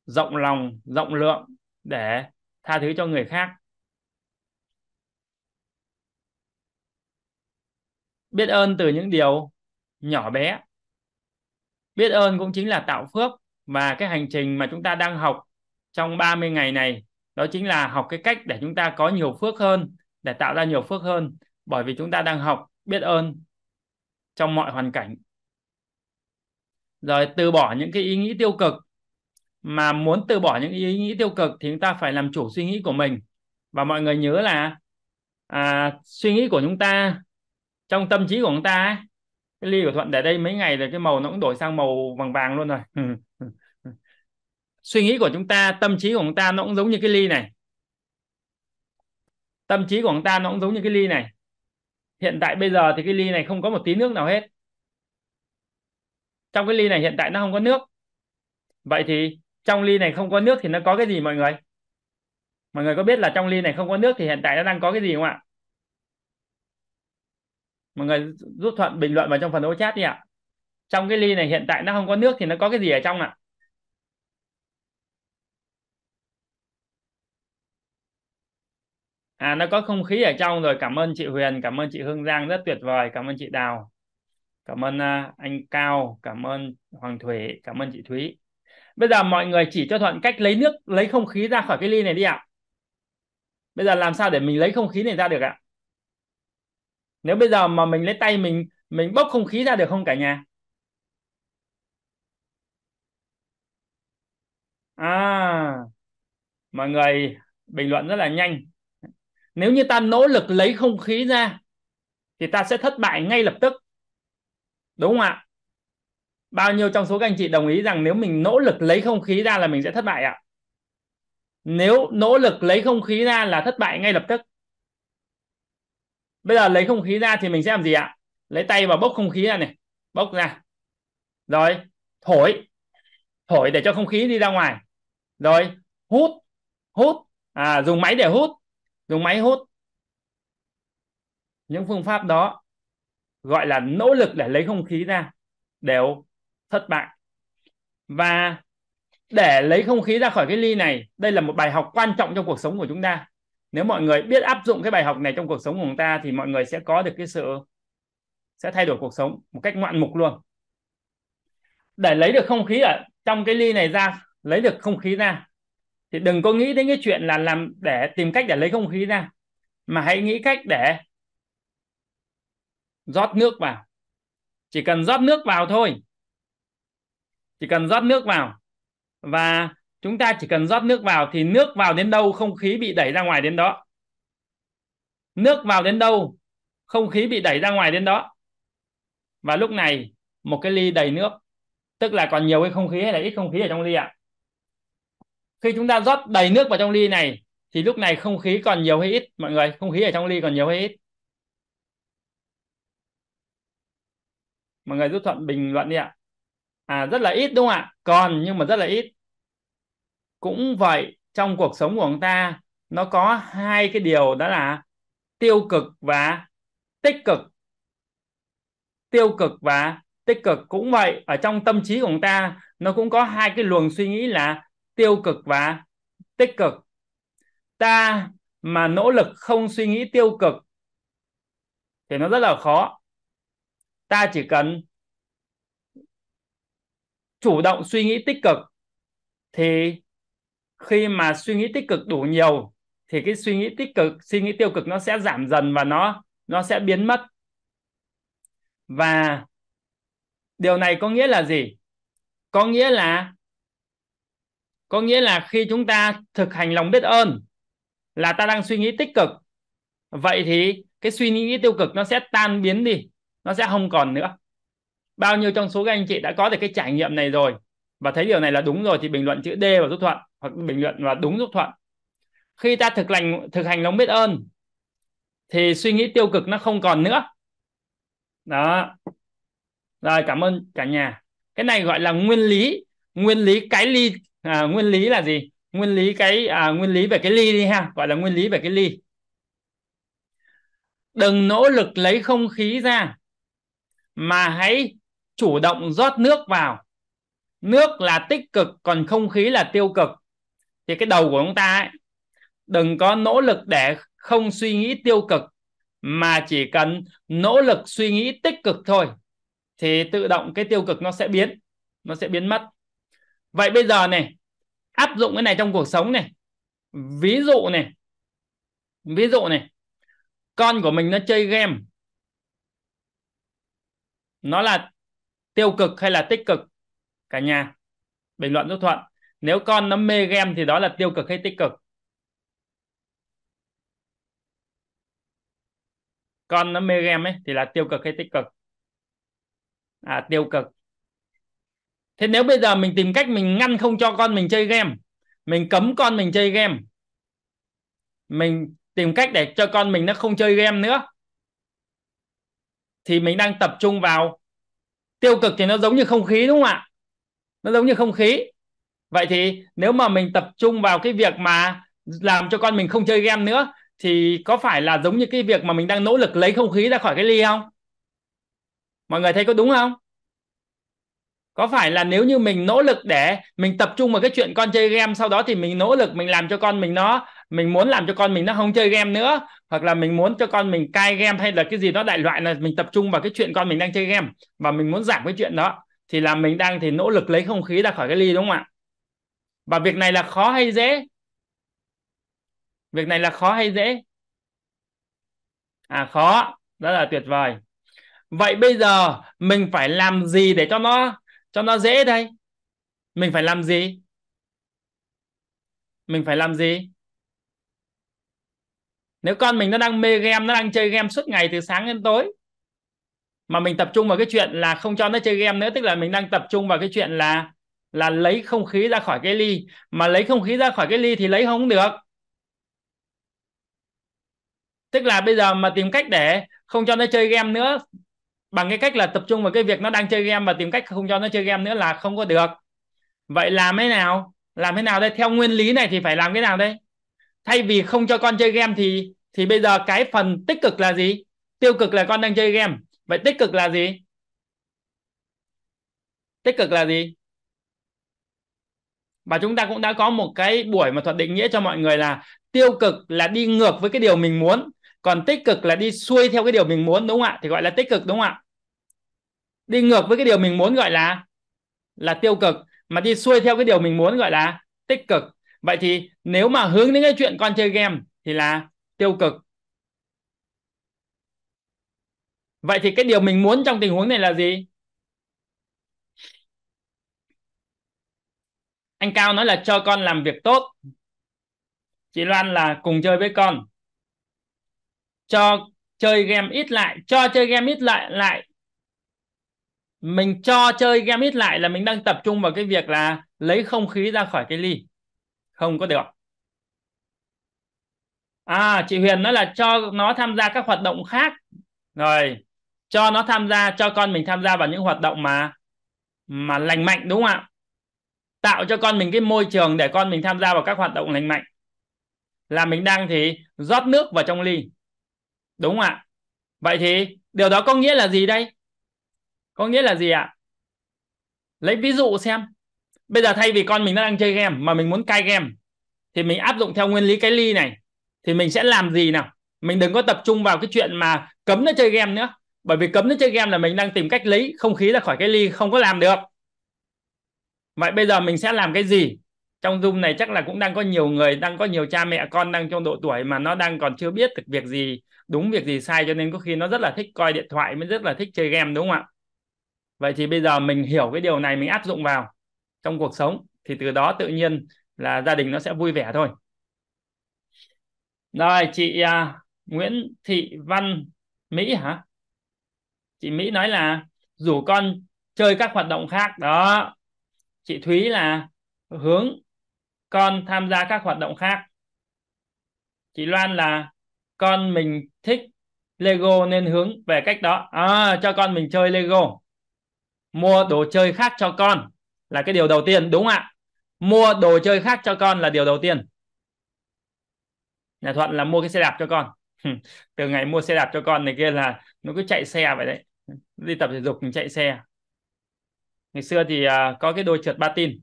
S1: rộng lòng rộng lượng để tha thứ cho người khác biết ơn từ những điều nhỏ bé biết ơn cũng chính là tạo phước và cái hành trình mà chúng ta đang học trong 30 ngày này đó chính là học cái cách để chúng ta có nhiều phước hơn để tạo ra nhiều phước hơn bởi vì chúng ta đang học biết ơn trong mọi hoàn cảnh rồi từ bỏ những cái ý nghĩ tiêu cực mà muốn từ bỏ những ý nghĩ tiêu cực thì chúng ta phải làm chủ suy nghĩ của mình và mọi người nhớ là à, suy nghĩ của chúng ta trong tâm trí của chúng ta cái ly của thuận để đây mấy ngày rồi cái màu nó cũng đổi sang màu vàng vàng luôn rồi suy nghĩ của chúng ta tâm trí của chúng ta nó cũng giống như cái ly này tâm trí của ông ta nó cũng giống như cái ly này hiện tại bây giờ thì cái ly này không có một tí nước nào hết trong cái ly này hiện tại nó không có nước vậy thì trong ly này không có nước thì nó có cái gì mọi người mọi người có biết là trong ly này không có nước thì hiện tại nó đang có cái gì không ạ mọi người rút thuận bình luận vào trong phần ô chat đi ạ trong cái ly này hiện tại nó không có nước thì nó có cái gì ở trong ạ à nó có không khí ở trong rồi cảm ơn chị Huyền cảm ơn chị Hương Giang rất tuyệt vời cảm ơn chị Đào cảm ơn uh, anh Cao cảm ơn Hoàng Thủy cảm ơn chị Thúy bây giờ mọi người chỉ cho Thuận cách lấy nước lấy không khí ra khỏi cái ly này đi ạ bây giờ làm sao để mình lấy không khí này ra được ạ nếu bây giờ mà mình lấy tay mình mình bốc không khí ra được không cả nhà à mọi người bình luận rất là nhanh nếu như ta nỗ lực lấy không khí ra thì ta sẽ thất bại ngay lập tức đúng không ạ bao nhiêu trong số các anh chị đồng ý rằng nếu mình nỗ lực lấy không khí ra là mình sẽ thất bại ạ nếu nỗ lực lấy không khí ra là thất bại ngay lập tức bây giờ lấy không khí ra thì mình sẽ làm gì ạ lấy tay vào bốc không khí ra này bốc ra rồi thổi thổi để cho không khí đi ra ngoài rồi hút hút à, dùng máy để hút dùng máy hút những phương pháp đó gọi là nỗ lực để lấy không khí ra đều thất bại và để lấy không khí ra khỏi cái ly này đây là một bài học quan trọng trong cuộc sống của chúng ta nếu mọi người biết áp dụng cái bài học này trong cuộc sống của chúng ta thì mọi người sẽ có được cái sự sẽ thay đổi cuộc sống một cách ngoạn mục luôn để lấy được không khí ở trong cái ly này ra lấy được không khí ra thì đừng có nghĩ đến cái chuyện là làm để tìm cách để lấy không khí ra mà hãy nghĩ cách để rót nước vào chỉ cần rót nước vào thôi chỉ cần rót nước vào và chúng ta chỉ cần rót nước vào thì nước vào đến đâu không khí bị đẩy ra ngoài đến đó nước vào đến đâu không khí bị đẩy ra ngoài đến đó và lúc này một cái ly đầy nước tức là còn nhiều cái không khí hay là ít không khí ở trong ly ạ à? khi chúng ta rót đầy nước vào trong ly này thì lúc này không khí còn nhiều hay ít mọi người không khí ở trong ly còn nhiều hay ít mọi người giúp thuận bình luận đi ạ à rất là ít đúng không ạ còn nhưng mà rất là ít cũng vậy trong cuộc sống của chúng ta nó có hai cái điều đó là tiêu cực và tích cực tiêu cực và tích cực cũng vậy ở trong tâm trí của chúng ta nó cũng có hai cái luồng suy nghĩ là tiêu cực và tích cực ta mà nỗ lực không suy nghĩ tiêu cực thì nó rất là khó ta chỉ cần chủ động suy nghĩ tích cực thì khi mà suy nghĩ tích cực đủ nhiều thì cái suy nghĩ tích cực suy nghĩ tiêu cực nó sẽ giảm dần và nó nó sẽ biến mất và điều này có nghĩa là gì có nghĩa là có nghĩa là khi chúng ta thực hành lòng biết ơn là ta đang suy nghĩ tích cực vậy thì cái suy nghĩ tiêu cực nó sẽ tan biến đi nó sẽ không còn nữa bao nhiêu trong số các anh chị đã có được cái trải nghiệm này rồi và thấy điều này là đúng rồi thì bình luận chữ D và giúp thuận hoặc bình luận là đúng giúp thuận khi ta thực hành thực hành lòng biết ơn thì suy nghĩ tiêu cực nó không còn nữa đó rồi cảm ơn cả nhà cái này gọi là nguyên lý nguyên lý cái ly à, nguyên lý là gì nguyên lý cái à, nguyên lý về cái ly đi ha gọi là nguyên lý về cái ly đừng nỗ lực lấy không khí ra mà hãy chủ động rót nước vào nước là tích cực còn không khí là tiêu cực thì cái đầu của chúng ta ấy, đừng có nỗ lực để không suy nghĩ tiêu cực mà chỉ cần nỗ lực suy nghĩ tích cực thôi thì tự động cái tiêu cực nó sẽ biến nó sẽ biến mất vậy bây giờ này áp dụng cái này trong cuộc sống này ví dụ này ví dụ này con của mình nó chơi game nó là tiêu cực hay là tích cực cả nhà bình luận giúp thuận nếu con nó mê game thì đó là tiêu cực hay tích cực con nó mê game ấy thì là tiêu cực hay tích cực à tiêu cực thế nếu bây giờ mình tìm cách mình ngăn không cho con mình chơi game mình cấm con mình chơi game mình tìm cách để cho con mình nó không chơi game nữa thì mình đang tập trung vào tiêu cực thì nó giống như không khí đúng không ạ nó giống như không khí vậy thì nếu mà mình tập trung vào cái việc mà làm cho con mình không chơi game nữa thì có phải là giống như cái việc mà mình đang nỗ lực lấy không khí ra khỏi cái ly không mọi người thấy có đúng không có phải là nếu như mình nỗ lực để mình tập trung vào cái chuyện con chơi game sau đó thì mình nỗ lực mình làm cho con mình nó mình muốn làm cho con mình nó không chơi game nữa hoặc là mình muốn cho con mình cai game hay là cái gì đó đại loại là mình tập trung vào cái chuyện con mình đang chơi game và mình muốn giảm cái chuyện đó thì là mình đang thì nỗ lực lấy không khí ra khỏi cái ly đúng không ạ và việc này là khó hay dễ việc này là khó hay dễ à khó rất là tuyệt vời vậy bây giờ mình phải làm gì để cho nó cho nó dễ đây mình phải làm gì mình phải làm gì nếu con mình nó đang mê game nó đang chơi game suốt ngày từ sáng đến tối mà mình tập trung vào cái chuyện là không cho nó chơi game nữa tức là mình đang tập trung vào cái chuyện là là lấy không khí ra khỏi cái ly mà lấy không khí ra khỏi cái ly thì lấy không được tức là bây giờ mà tìm cách để không cho nó chơi game nữa bằng cái cách là tập trung vào cái việc nó đang chơi game và tìm cách không cho nó chơi game nữa là không có được vậy làm thế nào làm thế nào đây theo nguyên lý này thì phải làm thế nào đây thay vì không cho con chơi game thì thì bây giờ cái phần tích cực là gì tiêu cực là con đang chơi game vậy tích cực là gì tích cực là gì và chúng ta cũng đã có một cái buổi mà thuật định nghĩa cho mọi người là tiêu cực là đi ngược với cái điều mình muốn còn tích cực là đi xuôi theo cái điều mình muốn đúng không ạ thì gọi là tích cực đúng không ạ đi ngược với cái điều mình muốn gọi là là tiêu cực mà đi xuôi theo cái điều mình muốn gọi là tích cực vậy thì nếu mà hướng đến cái chuyện con chơi game thì là tiêu cực vậy thì cái điều mình muốn trong tình huống này là gì anh cao nói là cho con làm việc tốt chị loan là cùng chơi với con cho chơi game ít lại cho chơi game ít lại lại mình cho chơi game hit lại là mình đang tập trung vào cái việc là lấy không khí ra khỏi cái ly không có được à chị Huyền nói là cho nó tham gia các hoạt động khác rồi cho nó tham gia cho con mình tham gia vào những hoạt động mà mà lành mạnh đúng không ạ tạo cho con mình cái môi trường để con mình tham gia vào các hoạt động lành mạnh là mình đang thì rót nước vào trong ly đúng không ạ vậy thì điều đó có nghĩa là gì đây có nghĩa là gì ạ lấy ví dụ xem bây giờ thay vì con mình đang chơi game mà mình muốn cai game thì mình áp dụng theo nguyên lý cái ly này thì mình sẽ làm gì nào mình đừng có tập trung vào cái chuyện mà cấm nó chơi game nữa bởi vì cấm nó chơi game là mình đang tìm cách lấy không khí ra khỏi cái ly không có làm được vậy bây giờ mình sẽ làm cái gì trong zoom này chắc là cũng đang có nhiều người đang có nhiều cha mẹ con đang trong độ tuổi mà nó đang còn chưa biết được việc gì đúng việc gì sai cho nên có khi nó rất là thích coi điện thoại mới rất là thích chơi game đúng không ạ vậy thì bây giờ mình hiểu cái điều này mình áp dụng vào trong cuộc sống thì từ đó tự nhiên là gia đình nó sẽ vui vẻ thôi rồi chị uh, Nguyễn Thị Văn Mỹ hả chị Mỹ nói là rủ con chơi các hoạt động khác đó chị Thúy là hướng con tham gia các hoạt động khác chị Loan là con mình thích Lego nên hướng về cách đó à, cho con mình chơi Lego mua đồ chơi khác cho con là cái điều đầu tiên đúng không ạ mua đồ chơi khác cho con là điều đầu tiên nhà thuận là mua cái xe đạp cho con từ ngày mua xe đạp cho con này kia là nó cứ chạy xe vậy đấy đi tập thể dục chạy xe ngày xưa thì uh, có cái đôi trượt ba patin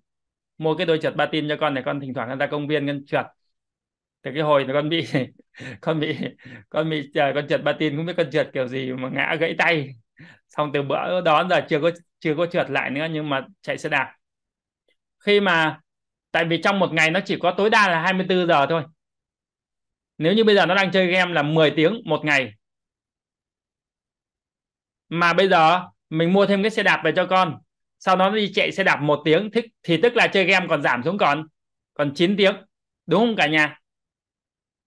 S1: mua cái đôi trượt ba patin cho con để con thỉnh thoảng ra công viên con trượt từ cái hồi con bị con bị con bị uh, con trượt ba patin không biết con trượt kiểu gì mà ngã gãy tay xong từ bữa đó giờ chưa có chưa có trượt lại nữa nhưng mà chạy xe đạp khi mà tại vì trong một ngày nó chỉ có tối đa là 24 giờ thôi nếu như bây giờ nó đang chơi game là 10 tiếng một ngày mà bây giờ mình mua thêm cái xe đạp về cho con sau đó nó đi chạy xe đạp một tiếng thích thì tức là chơi game còn giảm xuống còn còn 9 tiếng đúng không cả nhà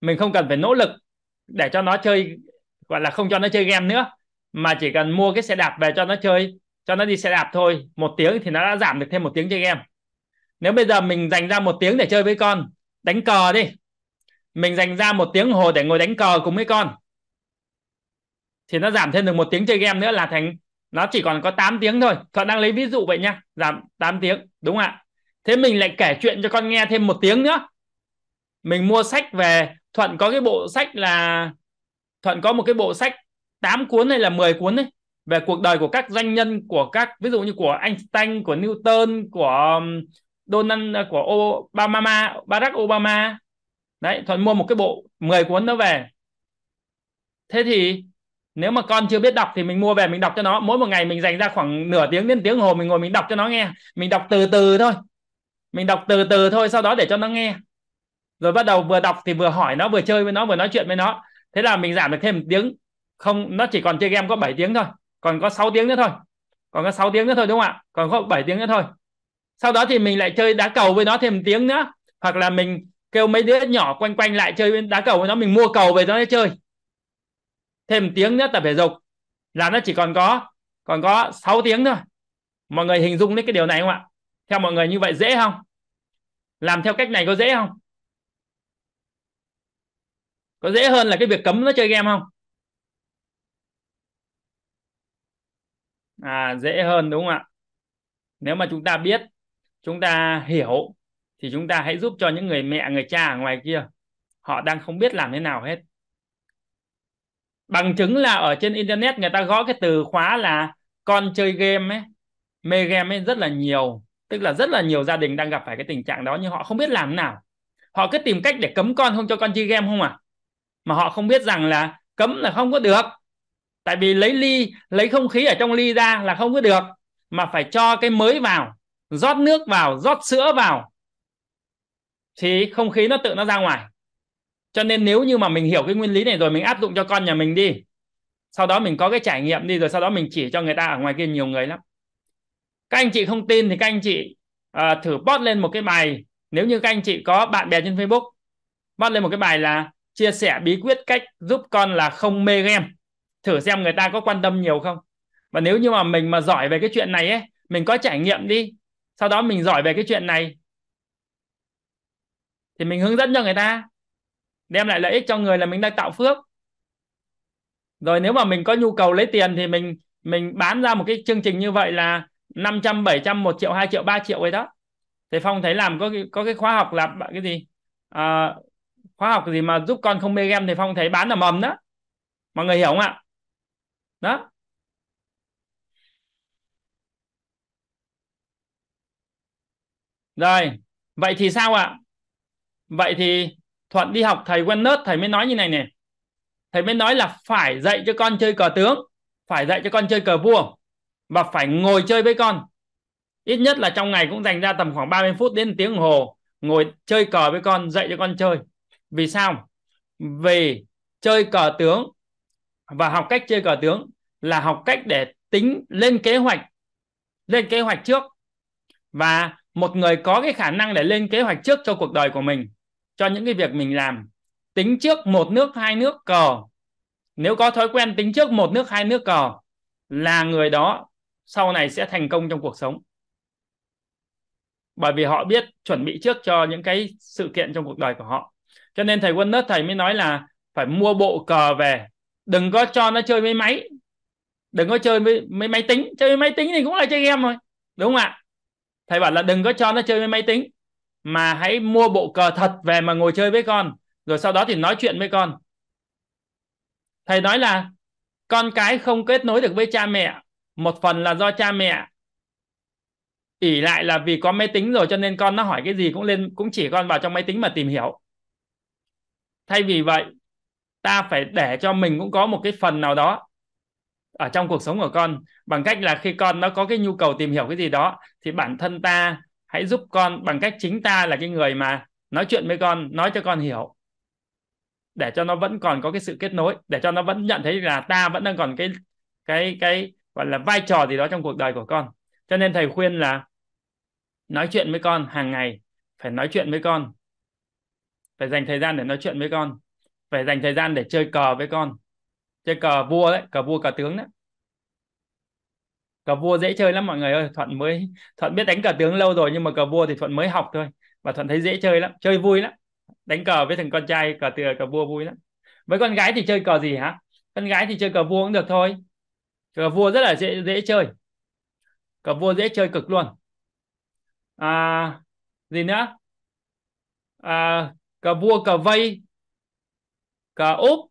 S1: mình không cần phải nỗ lực để cho nó chơi gọi là không cho nó chơi game nữa mà chỉ cần mua cái xe đạp về cho nó chơi cho nó đi xe đạp thôi một tiếng thì nó đã giảm được thêm một tiếng chơi game nếu bây giờ mình dành ra một tiếng để chơi với con đánh cờ đi mình dành ra một tiếng hồ để ngồi đánh cờ cùng với con thì nó giảm thêm được một tiếng chơi game nữa là thành nó chỉ còn có 8 tiếng thôi thuận đang lấy ví dụ vậy nha giảm 8 tiếng đúng không ạ thế mình lại kể chuyện cho con nghe thêm một tiếng nữa mình mua sách về thuận có cái bộ sách là thuận có một cái bộ sách 8 cuốn hay là 10 cuốn đấy về cuộc đời của các doanh nhân của các ví dụ như của Einstein của Newton của um, Donald à, của Obama Barack Obama đấy thuận mua một cái bộ 10 cuốn nó về thế thì nếu mà con chưa biết đọc thì mình mua về mình đọc cho nó mỗi một ngày mình dành ra khoảng nửa tiếng đến tiếng hồ mình ngồi mình đọc cho nó nghe mình đọc từ từ thôi mình đọc từ từ thôi sau đó để cho nó nghe rồi bắt đầu vừa đọc thì vừa hỏi nó vừa chơi với nó vừa nói chuyện với nó thế là mình giảm được thêm một tiếng không nó chỉ còn chơi game có 7 tiếng thôi còn có 6 tiếng nữa thôi còn có 6 tiếng nữa thôi đúng không ạ còn có 7 tiếng nữa thôi sau đó thì mình lại chơi đá cầu với nó thêm một tiếng nữa hoặc là mình kêu mấy đứa nhỏ quanh quanh lại chơi đá cầu với nó mình mua cầu về nó chơi thêm một tiếng nữa tập thể dục là nó chỉ còn có còn có 6 tiếng thôi mọi người hình dung đến cái điều này không ạ theo mọi người như vậy dễ không làm theo cách này có dễ không có dễ hơn là cái việc cấm nó chơi game không à, dễ hơn đúng không ạ nếu mà chúng ta biết chúng ta hiểu thì chúng ta hãy giúp cho những người mẹ người cha ở ngoài kia họ đang không biết làm thế nào hết bằng chứng là ở trên internet người ta gõ cái từ khóa là con chơi game ấy mê game ấy rất là nhiều tức là rất là nhiều gia đình đang gặp phải cái tình trạng đó nhưng họ không biết làm nào họ cứ tìm cách để cấm con không cho con chơi game không à mà họ không biết rằng là cấm là không có được tại vì lấy ly lấy không khí ở trong ly ra là không có được mà phải cho cái mới vào rót nước vào rót sữa vào thì không khí nó tự nó ra ngoài cho nên nếu như mà mình hiểu cái nguyên lý này rồi mình áp dụng cho con nhà mình đi sau đó mình có cái trải nghiệm đi rồi sau đó mình chỉ cho người ta ở ngoài kia nhiều người lắm các anh chị không tin thì các anh chị uh, thử post lên một cái bài nếu như các anh chị có bạn bè trên facebook post lên một cái bài là chia sẻ bí quyết cách giúp con là không mê game thử xem người ta có quan tâm nhiều không và nếu như mà mình mà giỏi về cái chuyện này ấy mình có trải nghiệm đi sau đó mình giỏi về cái chuyện này thì mình hướng dẫn cho người ta đem lại lợi ích cho người là mình đang tạo phước rồi nếu mà mình có nhu cầu lấy tiền thì mình mình bán ra một cái chương trình như vậy là 500, 700, 1 triệu, 2 triệu, 3 triệu vậy đó. Thì Phong thấy làm có cái, có cái khóa học là cái gì? À, khóa học gì mà giúp con không mê game thì Phong thấy bán là mầm đó. Mọi người hiểu không ạ? đó rồi vậy thì sao ạ vậy thì thuận đi học thầy wellness thầy mới nói như này nè thầy mới nói là phải dạy cho con chơi cờ tướng phải dạy cho con chơi cờ vua và phải ngồi chơi với con ít nhất là trong ngày cũng dành ra tầm khoảng 30 phút đến tiếng đồng hồ ngồi chơi cờ với con dạy cho con chơi vì sao vì chơi cờ tướng và học cách chơi cờ tướng là học cách để tính lên kế hoạch lên kế hoạch trước và một người có cái khả năng để lên kế hoạch trước cho cuộc đời của mình cho những cái việc mình làm tính trước một nước hai nước cờ nếu có thói quen tính trước một nước hai nước cờ là người đó sau này sẽ thành công trong cuộc sống bởi vì họ biết chuẩn bị trước cho những cái sự kiện trong cuộc đời của họ cho nên thầy quân nớt thầy mới nói là phải mua bộ cờ về đừng có cho nó chơi với máy đừng có chơi với, với máy tính chơi với máy tính thì cũng là chơi game rồi đúng không ạ thầy bảo là đừng có cho nó chơi với máy tính mà hãy mua bộ cờ thật về mà ngồi chơi với con rồi sau đó thì nói chuyện với con thầy nói là con cái không kết nối được với cha mẹ một phần là do cha mẹ ỉ lại là vì có máy tính rồi cho nên con nó hỏi cái gì cũng lên cũng chỉ con vào trong máy tính mà tìm hiểu thay vì vậy ta phải để cho mình cũng có một cái phần nào đó ở trong cuộc sống của con bằng cách là khi con nó có cái nhu cầu tìm hiểu cái gì đó thì bản thân ta hãy giúp con bằng cách chính ta là cái người mà nói chuyện với con nói cho con hiểu để cho nó vẫn còn có cái sự kết nối để cho nó vẫn nhận thấy là ta vẫn đang còn cái cái cái gọi là vai trò gì đó trong cuộc đời của con cho nên thầy khuyên là nói chuyện với con hàng ngày phải nói chuyện với con phải dành thời gian để nói chuyện với con phải dành thời gian để chơi cờ với con chơi cờ vua đấy cờ vua cờ tướng đấy cờ vua dễ chơi lắm mọi người ơi thuận mới thuận biết đánh cờ tướng lâu rồi nhưng mà cờ vua thì thuận mới học thôi và thuận thấy dễ chơi lắm chơi vui lắm đánh cờ với thằng con trai cờ tựa cờ vua vui lắm với con gái thì chơi cờ gì hả con gái thì chơi cờ vua cũng được thôi cờ vua rất là dễ dễ chơi cờ vua dễ chơi cực luôn à, gì nữa à, cờ vua cờ vây cà úp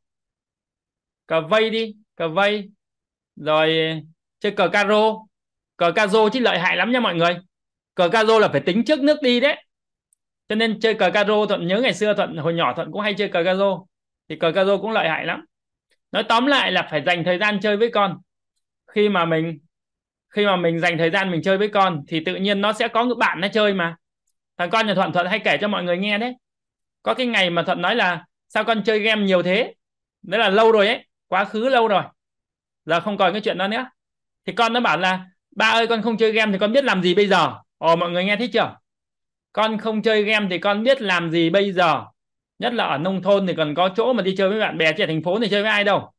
S1: cà vây đi cà vây rồi chơi cờ caro cờ caro chứ lợi hại lắm nha mọi người cờ caro là phải tính trước nước đi đấy cho nên chơi cờ caro thuận nhớ ngày xưa thuận hồi nhỏ thuận cũng hay chơi cờ caro thì cờ caro cũng lợi hại lắm nói tóm lại là phải dành thời gian chơi với con khi mà mình khi mà mình dành thời gian mình chơi với con thì tự nhiên nó sẽ có người bạn nó chơi mà thằng con nhà thuận thuận hay kể cho mọi người nghe đấy có cái ngày mà thuận nói là sao con chơi game nhiều thế đấy là lâu rồi ấy quá khứ lâu rồi giờ không còn cái chuyện đó nữa thì con nó bảo là ba ơi con không chơi game thì con biết làm gì bây giờ ồ mọi người nghe thấy chưa con không chơi game thì con biết làm gì bây giờ nhất là ở nông thôn thì còn có chỗ mà đi chơi với bạn bè chứ ở thành phố thì chơi với ai đâu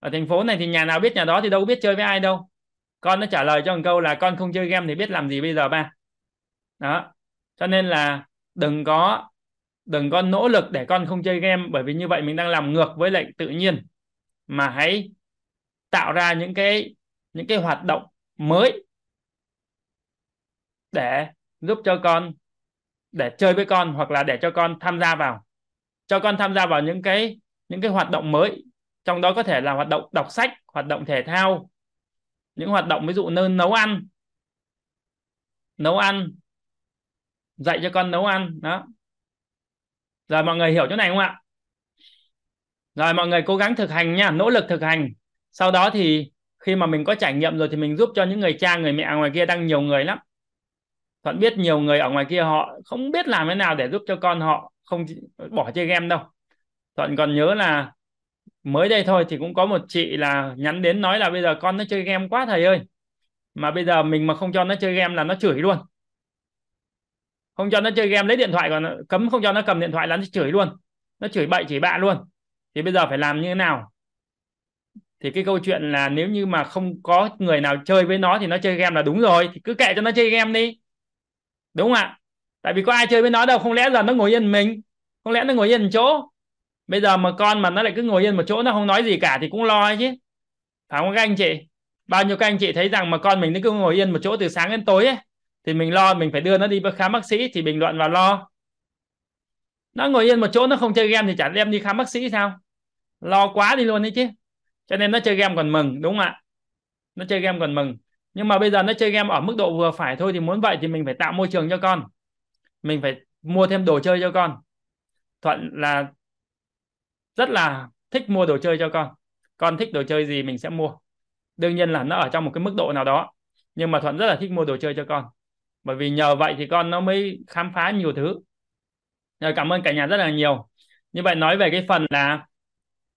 S1: ở thành phố này thì nhà nào biết nhà đó thì đâu biết chơi với ai đâu con nó trả lời cho một câu là con không chơi game thì biết làm gì bây giờ ba đó cho nên là đừng có đừng có nỗ lực để con không chơi game bởi vì như vậy mình đang làm ngược với lệnh tự nhiên mà hãy tạo ra những cái những cái hoạt động mới để giúp cho con để chơi với con hoặc là để cho con tham gia vào cho con tham gia vào những cái những cái hoạt động mới trong đó có thể là hoạt động đọc sách hoạt động thể thao những hoạt động ví dụ nơi nấu ăn nấu ăn dạy cho con nấu ăn đó rồi mọi người hiểu chỗ này không ạ rồi mọi người cố gắng thực hành nha nỗ lực thực hành sau đó thì khi mà mình có trải nghiệm rồi thì mình giúp cho những người cha người mẹ ngoài kia đang nhiều người lắm thuận biết nhiều người ở ngoài kia họ không biết làm thế nào để giúp cho con họ không bỏ chơi game đâu thuận còn nhớ là mới đây thôi thì cũng có một chị là nhắn đến nói là bây giờ con nó chơi game quá thầy ơi mà bây giờ mình mà không cho nó chơi game là nó chửi luôn không cho nó chơi game lấy điện thoại còn cấm không cho nó cầm điện thoại là nó chửi luôn nó chửi bậy chửi bạ luôn thì bây giờ phải làm như thế nào thì cái câu chuyện là nếu như mà không có người nào chơi với nó thì nó chơi game là đúng rồi thì cứ kệ cho nó chơi game đi đúng không ạ tại vì có ai chơi với nó đâu không lẽ giờ nó ngồi yên mình không lẽ nó ngồi yên chỗ bây giờ mà con mà nó lại cứ ngồi yên một chỗ nó không nói gì cả thì cũng lo chứ phải không các anh chị bao nhiêu các anh chị thấy rằng mà con mình nó cứ ngồi yên một chỗ từ sáng đến tối ấy thì mình lo mình phải đưa nó đi khám bác sĩ thì bình luận và lo nó ngồi yên một chỗ nó không chơi game thì chả đem đi khám bác sĩ sao lo quá đi luôn đấy chứ cho nên nó chơi game còn mừng đúng không ạ nó chơi game còn mừng nhưng mà bây giờ nó chơi game ở mức độ vừa phải thôi thì muốn vậy thì mình phải tạo môi trường cho con mình phải mua thêm đồ chơi cho con thuận là rất là thích mua đồ chơi cho con con thích đồ chơi gì mình sẽ mua đương nhiên là nó ở trong một cái mức độ nào đó nhưng mà thuận rất là thích mua đồ chơi cho con bởi vì nhờ vậy thì con nó mới khám phá nhiều thứ rồi cảm ơn cả nhà rất là nhiều như vậy nói về cái phần là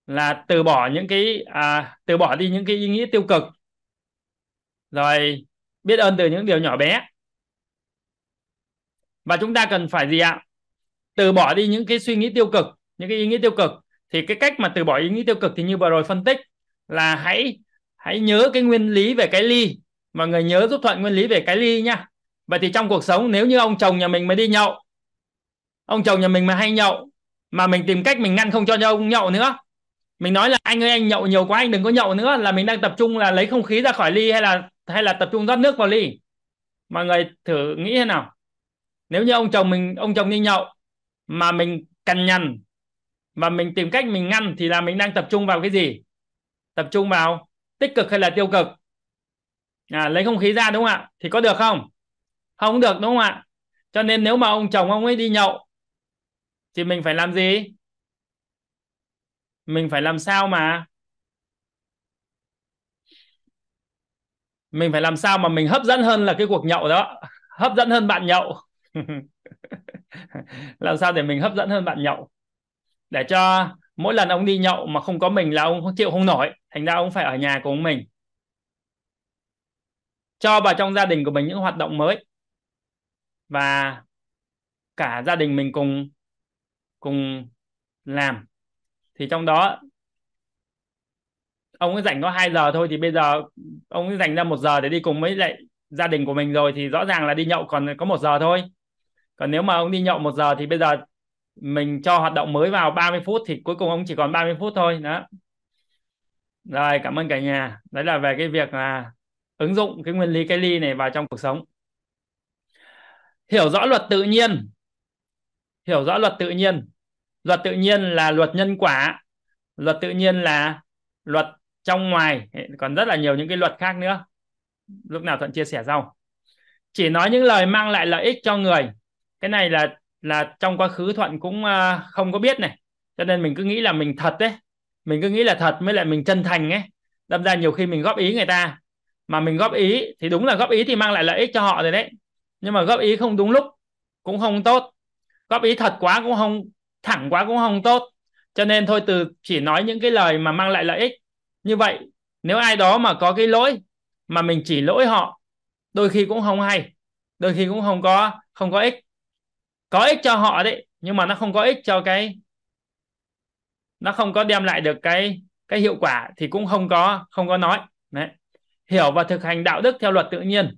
S1: là từ bỏ những cái à, từ bỏ đi những cái ý nghĩ tiêu cực rồi biết ơn từ những điều nhỏ bé và chúng ta cần phải gì ạ từ bỏ đi những cái suy nghĩ tiêu cực những cái ý nghĩ tiêu cực thì cái cách mà từ bỏ ý nghĩ tiêu cực thì như vừa rồi phân tích là hãy hãy nhớ cái nguyên lý về cái ly mà người nhớ giúp thuận nguyên lý về cái ly nhá vậy thì trong cuộc sống nếu như ông chồng nhà mình mới đi nhậu ông chồng nhà mình mà hay nhậu mà mình tìm cách mình ngăn không cho ông nhậu nữa mình nói là anh ơi anh nhậu nhiều quá anh đừng có nhậu nữa là mình đang tập trung là lấy không khí ra khỏi ly hay là hay là tập trung rót nước vào ly mọi người thử nghĩ thế nào nếu như ông chồng mình ông chồng đi nhậu mà mình cằn nhằn và mình tìm cách mình ngăn thì là mình đang tập trung vào cái gì tập trung vào tích cực hay là tiêu cực à, lấy không khí ra đúng không ạ thì có được không không được đúng không ạ cho nên nếu mà ông chồng ông ấy đi nhậu thì mình phải làm gì mình phải làm sao mà mình phải làm sao mà mình hấp dẫn hơn là cái cuộc nhậu đó hấp dẫn hơn bạn nhậu làm sao để mình hấp dẫn hơn bạn nhậu để cho mỗi lần ông đi nhậu mà không có mình là ông chịu không nổi thành ra ông phải ở nhà cùng mình cho vào trong gia đình của mình những hoạt động mới và cả gia đình mình cùng cùng làm thì trong đó ông ấy dành có 2 giờ thôi thì bây giờ ông ấy dành ra một giờ để đi cùng với lại gia đình của mình rồi thì rõ ràng là đi nhậu còn có một giờ thôi còn nếu mà ông đi nhậu một giờ thì bây giờ mình cho hoạt động mới vào 30 phút thì cuối cùng ông chỉ còn 30 phút thôi đó rồi cảm ơn cả nhà đấy là về cái việc là ứng dụng cái nguyên lý cái ly này vào trong cuộc sống hiểu rõ luật tự nhiên hiểu rõ luật tự nhiên luật tự nhiên là luật nhân quả luật tự nhiên là luật trong ngoài còn rất là nhiều những cái luật khác nữa lúc nào thuận chia sẻ sau chỉ nói những lời mang lại lợi ích cho người cái này là là trong quá khứ thuận cũng à, không có biết này cho nên mình cứ nghĩ là mình thật đấy mình cứ nghĩ là thật mới lại mình chân thành ấy đâm ra nhiều khi mình góp ý người ta mà mình góp ý thì đúng là góp ý thì mang lại lợi ích cho họ rồi đấy nhưng mà góp ý không đúng lúc cũng không tốt góp ý thật quá cũng không thẳng quá cũng không tốt cho nên thôi từ chỉ nói những cái lời mà mang lại lợi ích như vậy nếu ai đó mà có cái lỗi mà mình chỉ lỗi họ đôi khi cũng không hay đôi khi cũng không có không có ích có ích cho họ đấy nhưng mà nó không có ích cho cái nó không có đem lại được cái cái hiệu quả thì cũng không có không có nói đấy hiểu và thực hành đạo đức theo luật tự nhiên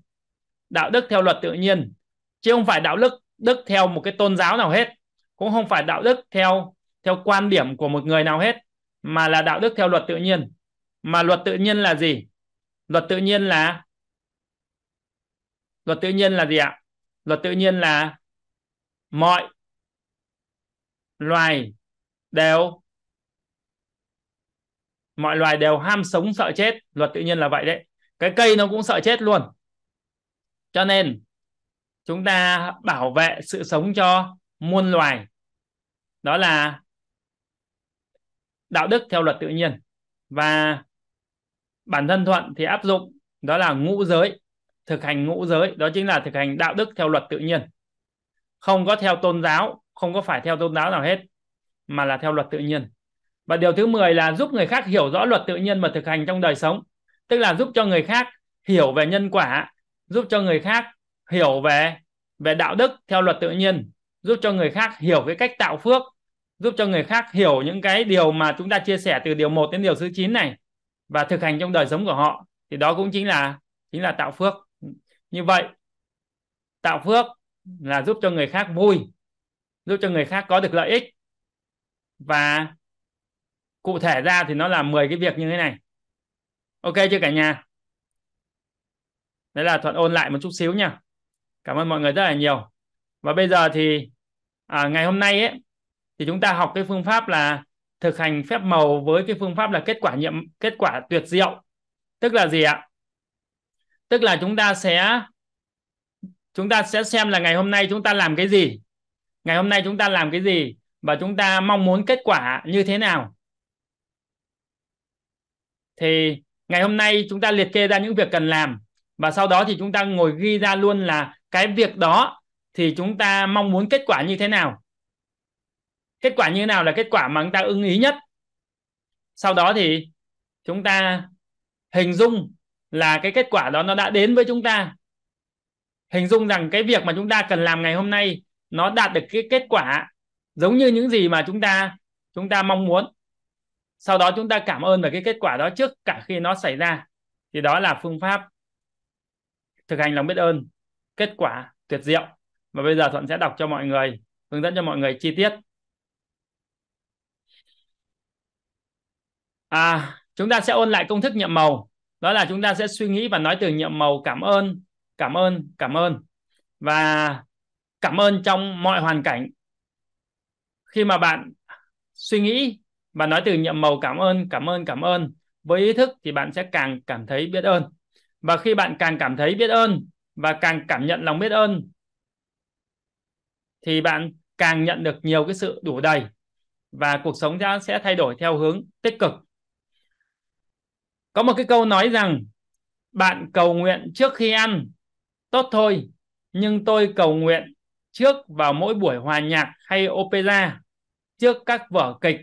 S1: đạo đức theo luật tự nhiên chứ không phải đạo đức đức theo một cái tôn giáo nào hết cũng không phải đạo đức theo theo quan điểm của một người nào hết mà là đạo đức theo luật tự nhiên mà luật tự nhiên là gì luật tự nhiên là luật tự nhiên là gì ạ luật tự nhiên là mọi loài đều mọi loài đều ham sống sợ chết luật tự nhiên là vậy đấy cái cây nó cũng sợ chết luôn cho nên chúng ta bảo vệ sự sống cho muôn loài đó là đạo đức theo luật tự nhiên và bản thân thuận thì áp dụng đó là ngũ giới thực hành ngũ giới đó chính là thực hành đạo đức theo luật tự nhiên không có theo tôn giáo không có phải theo tôn giáo nào hết mà là theo luật tự nhiên và điều thứ 10 là giúp người khác hiểu rõ luật tự nhiên mà thực hành trong đời sống tức là giúp cho người khác hiểu về nhân quả giúp cho người khác hiểu về về đạo đức theo luật tự nhiên giúp cho người khác hiểu cái cách tạo phước giúp cho người khác hiểu những cái điều mà chúng ta chia sẻ từ điều 1 đến điều thứ 9 này và thực hành trong đời sống của họ thì đó cũng chính là chính là tạo phước như vậy tạo phước là giúp cho người khác vui giúp cho người khác có được lợi ích và cụ thể ra thì nó là 10 cái việc như thế này ok chưa cả nhà đấy là thuận ôn lại một chút xíu nha cảm ơn mọi người rất là nhiều và bây giờ thì à, ngày hôm nay ấy thì chúng ta học cái phương pháp là thực hành phép màu với cái phương pháp là kết quả nhiệm kết quả tuyệt diệu tức là gì ạ tức là chúng ta sẽ chúng ta sẽ xem là ngày hôm nay chúng ta làm cái gì ngày hôm nay chúng ta làm cái gì và chúng ta mong muốn kết quả như thế nào thì ngày hôm nay chúng ta liệt kê ra những việc cần làm và sau đó thì chúng ta ngồi ghi ra luôn là cái việc đó thì chúng ta mong muốn kết quả như thế nào kết quả như thế nào là kết quả mà chúng ta ưng ý nhất sau đó thì chúng ta hình dung là cái kết quả đó nó đã đến với chúng ta hình dung rằng cái việc mà chúng ta cần làm ngày hôm nay nó đạt được cái kết quả giống như những gì mà chúng ta chúng ta mong muốn sau đó chúng ta cảm ơn về cái kết quả đó trước cả khi nó xảy ra thì đó là phương pháp thực hành lòng biết ơn kết quả tuyệt diệu và bây giờ thuận sẽ đọc cho mọi người hướng dẫn cho mọi người chi tiết à chúng ta sẽ ôn lại công thức nhiệm màu đó là chúng ta sẽ suy nghĩ và nói từ nhiệm màu cảm ơn cảm ơn cảm ơn và cảm ơn trong mọi hoàn cảnh khi mà bạn suy nghĩ và nói từ nhiệm màu cảm ơn cảm ơn cảm ơn với ý thức thì bạn sẽ càng cảm thấy biết ơn và khi bạn càng cảm thấy biết ơn và càng cảm nhận lòng biết ơn thì bạn càng nhận được nhiều cái sự đủ đầy và cuộc sống ra sẽ thay đổi theo hướng tích cực có một cái câu nói rằng bạn cầu nguyện trước khi ăn tốt thôi nhưng tôi cầu nguyện trước vào mỗi buổi hòa nhạc hay opera trước các vở kịch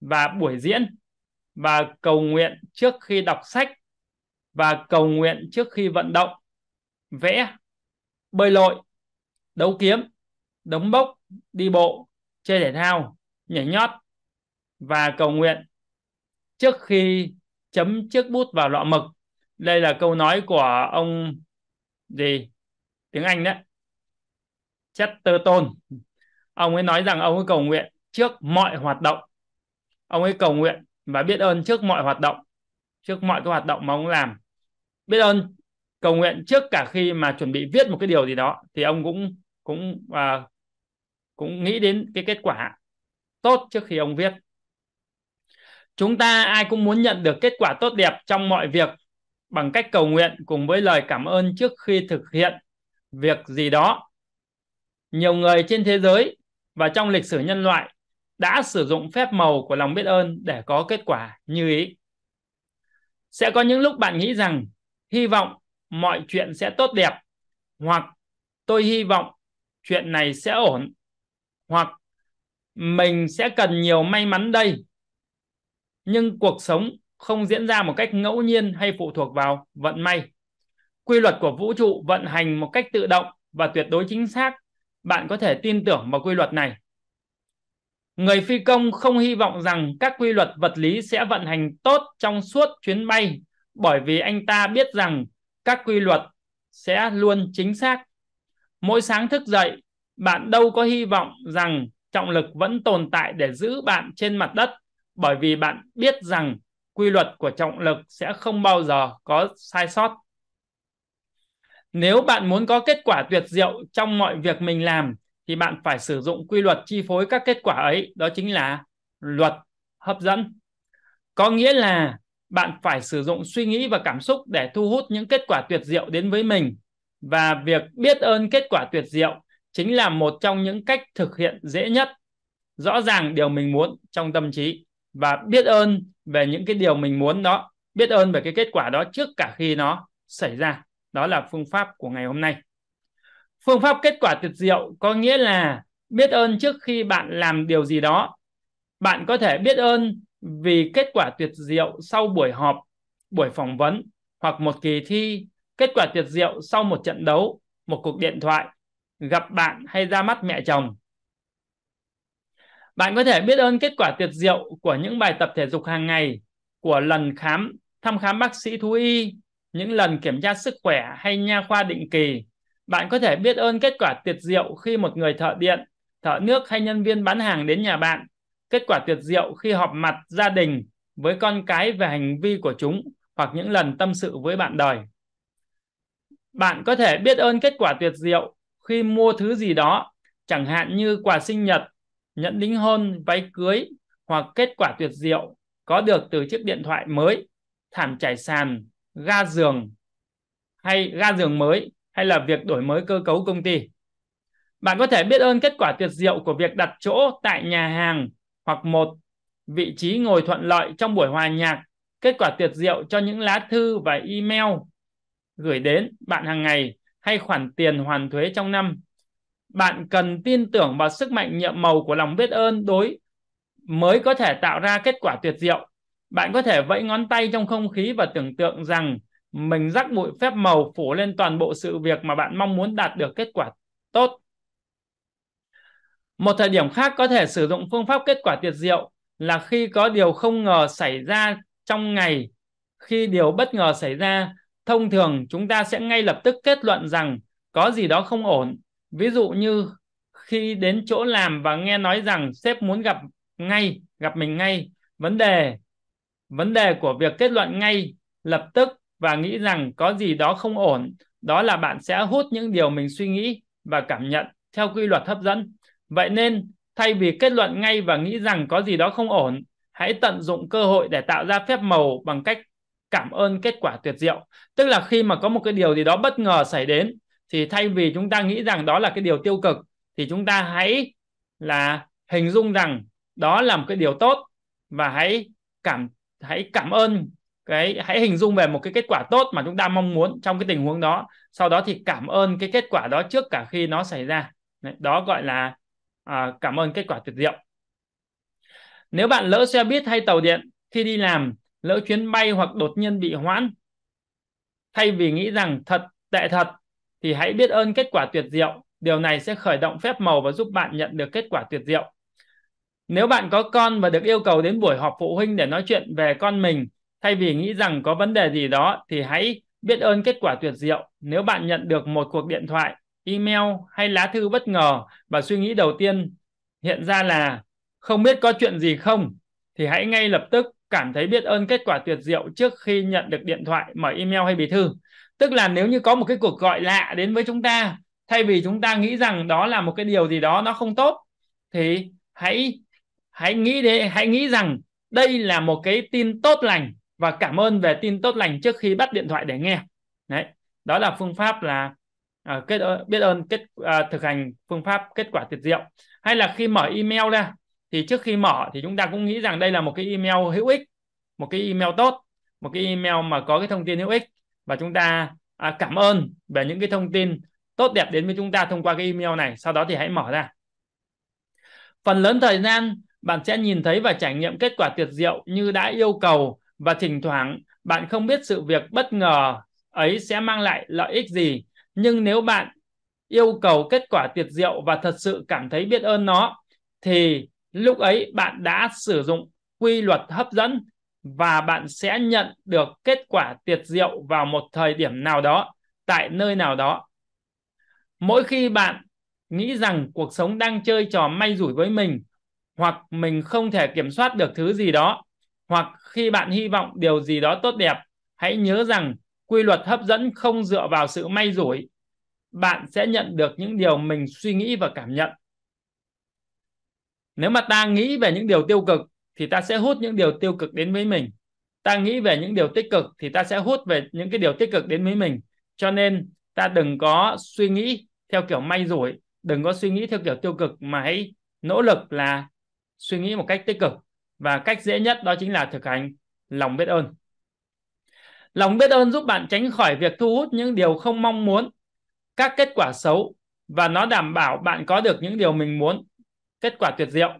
S1: và buổi diễn và cầu nguyện trước khi đọc sách và cầu nguyện trước khi vận động, vẽ, bơi lội, đấu kiếm, đấm bốc, đi bộ, chơi thể thao, nhảy nhót và cầu nguyện trước khi chấm chiếc bút vào lọ mực. Đây là câu nói của ông gì tiếng Anh đấy. Chesterton. Ông ấy nói rằng ông ấy cầu nguyện trước mọi hoạt động. Ông ấy cầu nguyện và biết ơn trước mọi hoạt động, trước mọi cái hoạt động mà ông làm biết ơn cầu nguyện trước cả khi mà chuẩn bị viết một cái điều gì đó thì ông cũng cũng à, cũng nghĩ đến cái kết quả tốt trước khi ông viết chúng ta ai cũng muốn nhận được kết quả tốt đẹp trong mọi việc bằng cách cầu nguyện cùng với lời cảm ơn trước khi thực hiện việc gì đó nhiều người trên thế giới và trong lịch sử nhân loại đã sử dụng phép màu của lòng biết ơn để có kết quả như ý sẽ có những lúc bạn nghĩ rằng hy vọng mọi chuyện sẽ tốt đẹp hoặc tôi hy vọng chuyện này sẽ ổn hoặc mình sẽ cần nhiều may mắn đây nhưng cuộc sống không diễn ra một cách ngẫu nhiên hay phụ thuộc vào vận may quy luật của vũ trụ vận hành một cách tự động và tuyệt đối chính xác bạn có thể tin tưởng vào quy luật này người phi công không hy vọng rằng các quy luật vật lý sẽ vận hành tốt trong suốt chuyến bay bởi vì anh ta biết rằng các quy luật sẽ luôn chính xác. Mỗi sáng thức dậy, bạn đâu có hy vọng rằng trọng lực vẫn tồn tại để giữ bạn trên mặt đất bởi vì bạn biết rằng quy luật của trọng lực sẽ không bao giờ có sai sót. Nếu bạn muốn có kết quả tuyệt diệu trong mọi việc mình làm thì bạn phải sử dụng quy luật chi phối các kết quả ấy, đó chính là luật hấp dẫn. Có nghĩa là bạn phải sử dụng suy nghĩ và cảm xúc để thu hút những kết quả tuyệt diệu đến với mình và việc biết ơn kết quả tuyệt diệu chính là một trong những cách thực hiện dễ nhất rõ ràng điều mình muốn trong tâm trí và biết ơn về những cái điều mình muốn đó biết ơn về cái kết quả đó trước cả khi nó xảy ra đó là phương pháp của ngày hôm nay phương pháp kết quả tuyệt diệu có nghĩa là biết ơn trước khi bạn làm điều gì đó bạn có thể biết ơn vì kết quả tuyệt diệu sau buổi họp, buổi phỏng vấn hoặc một kỳ thi, kết quả tuyệt diệu sau một trận đấu, một cuộc điện thoại, gặp bạn hay ra mắt mẹ chồng. Bạn có thể biết ơn kết quả tuyệt diệu của những bài tập thể dục hàng ngày, của lần khám, thăm khám bác sĩ thú y, những lần kiểm tra sức khỏe hay nha khoa định kỳ. Bạn có thể biết ơn kết quả tuyệt diệu khi một người thợ điện, thợ nước hay nhân viên bán hàng đến nhà bạn kết quả tuyệt diệu khi họp mặt gia đình với con cái về hành vi của chúng hoặc những lần tâm sự với bạn đời. Bạn có thể biết ơn kết quả tuyệt diệu khi mua thứ gì đó, chẳng hạn như quà sinh nhật, nhẫn đính hôn, váy cưới hoặc kết quả tuyệt diệu có được từ chiếc điện thoại mới, thảm trải sàn, ga giường hay ga giường mới hay là việc đổi mới cơ cấu công ty. Bạn có thể biết ơn kết quả tuyệt diệu của việc đặt chỗ tại nhà hàng hoặc một vị trí ngồi thuận lợi trong buổi hòa nhạc kết quả tuyệt diệu cho những lá thư và email gửi đến bạn hàng ngày hay khoản tiền hoàn thuế trong năm bạn cần tin tưởng vào sức mạnh nhiệm màu của lòng biết ơn đối mới có thể tạo ra kết quả tuyệt diệu bạn có thể vẫy ngón tay trong không khí và tưởng tượng rằng mình rắc bụi phép màu phủ lên toàn bộ sự việc mà bạn mong muốn đạt được kết quả tốt một thời điểm khác có thể sử dụng phương pháp kết quả tuyệt diệu là khi có điều không ngờ xảy ra trong ngày. Khi điều bất ngờ xảy ra, thông thường chúng ta sẽ ngay lập tức kết luận rằng có gì đó không ổn. Ví dụ như khi đến chỗ làm và nghe nói rằng sếp muốn gặp ngay, gặp mình ngay, vấn đề vấn đề của việc kết luận ngay lập tức và nghĩ rằng có gì đó không ổn, đó là bạn sẽ hút những điều mình suy nghĩ và cảm nhận theo quy luật hấp dẫn Vậy nên, thay vì kết luận ngay và nghĩ rằng có gì đó không ổn, hãy tận dụng cơ hội để tạo ra phép màu bằng cách cảm ơn kết quả tuyệt diệu. Tức là khi mà có một cái điều gì đó bất ngờ xảy đến thì thay vì chúng ta nghĩ rằng đó là cái điều tiêu cực thì chúng ta hãy là hình dung rằng đó là một cái điều tốt và hãy cảm hãy cảm ơn cái hãy hình dung về một cái kết quả tốt mà chúng ta mong muốn trong cái tình huống đó sau đó thì cảm ơn cái kết quả đó trước cả khi nó xảy ra đó gọi là à, cảm ơn kết quả tuyệt diệu nếu bạn lỡ xe buýt hay tàu điện khi đi làm lỡ chuyến bay hoặc đột nhiên bị hoãn thay vì nghĩ rằng thật tệ thật thì hãy biết ơn kết quả tuyệt diệu điều này sẽ khởi động phép màu và giúp bạn nhận được kết quả tuyệt diệu nếu bạn có con và được yêu cầu đến buổi họp phụ huynh để nói chuyện về con mình thay vì nghĩ rằng có vấn đề gì đó thì hãy biết ơn kết quả tuyệt diệu nếu bạn nhận được một cuộc điện thoại email hay lá thư bất ngờ và suy nghĩ đầu tiên hiện ra là không biết có chuyện gì không thì hãy ngay lập tức cảm thấy biết ơn kết quả tuyệt diệu trước khi nhận được điện thoại, mở email hay bì thư. Tức là nếu như có một cái cuộc gọi lạ đến với chúng ta, thay vì chúng ta nghĩ rằng đó là một cái điều gì đó nó không tốt thì hãy hãy nghĩ đến hãy nghĩ rằng đây là một cái tin tốt lành và cảm ơn về tin tốt lành trước khi bắt điện thoại để nghe. Đấy, đó là phương pháp là à, kết ờ, biết ơn kết à, thực hành phương pháp kết quả tuyệt diệu hay là khi mở email ra thì trước khi mở thì chúng ta cũng nghĩ rằng đây là một cái email hữu ích một cái email tốt một cái email mà có cái thông tin hữu ích và chúng ta à, cảm ơn về những cái thông tin tốt đẹp đến với chúng ta thông qua cái email này sau đó thì hãy mở ra phần lớn thời gian bạn sẽ nhìn thấy và trải nghiệm kết quả tuyệt diệu như đã yêu cầu và thỉnh thoảng bạn không biết sự việc bất ngờ ấy sẽ mang lại lợi ích gì nhưng nếu bạn yêu cầu kết quả tuyệt diệu và thật sự cảm thấy biết ơn nó thì lúc ấy bạn đã sử dụng quy luật hấp dẫn và bạn sẽ nhận được kết quả tuyệt diệu vào một thời điểm nào đó tại nơi nào đó mỗi khi bạn nghĩ rằng cuộc sống đang chơi trò may rủi với mình hoặc mình không thể kiểm soát được thứ gì đó hoặc khi bạn hy vọng điều gì đó tốt đẹp hãy nhớ rằng quy luật hấp dẫn không dựa vào sự may rủi bạn sẽ nhận được những điều mình suy nghĩ và cảm nhận nếu mà ta nghĩ về những điều tiêu cực thì ta sẽ hút những điều tiêu cực đến với mình ta nghĩ về những điều tích cực thì ta sẽ hút về những cái điều tích cực đến với mình cho nên ta đừng có suy nghĩ theo kiểu may rủi đừng có suy nghĩ theo kiểu tiêu cực mà hãy nỗ lực là suy nghĩ một cách tích cực và cách dễ nhất đó chính là thực hành lòng biết ơn Lòng biết ơn giúp bạn tránh khỏi việc thu hút những điều không mong muốn, các kết quả xấu và nó đảm bảo bạn có được những điều mình muốn. Kết quả tuyệt diệu.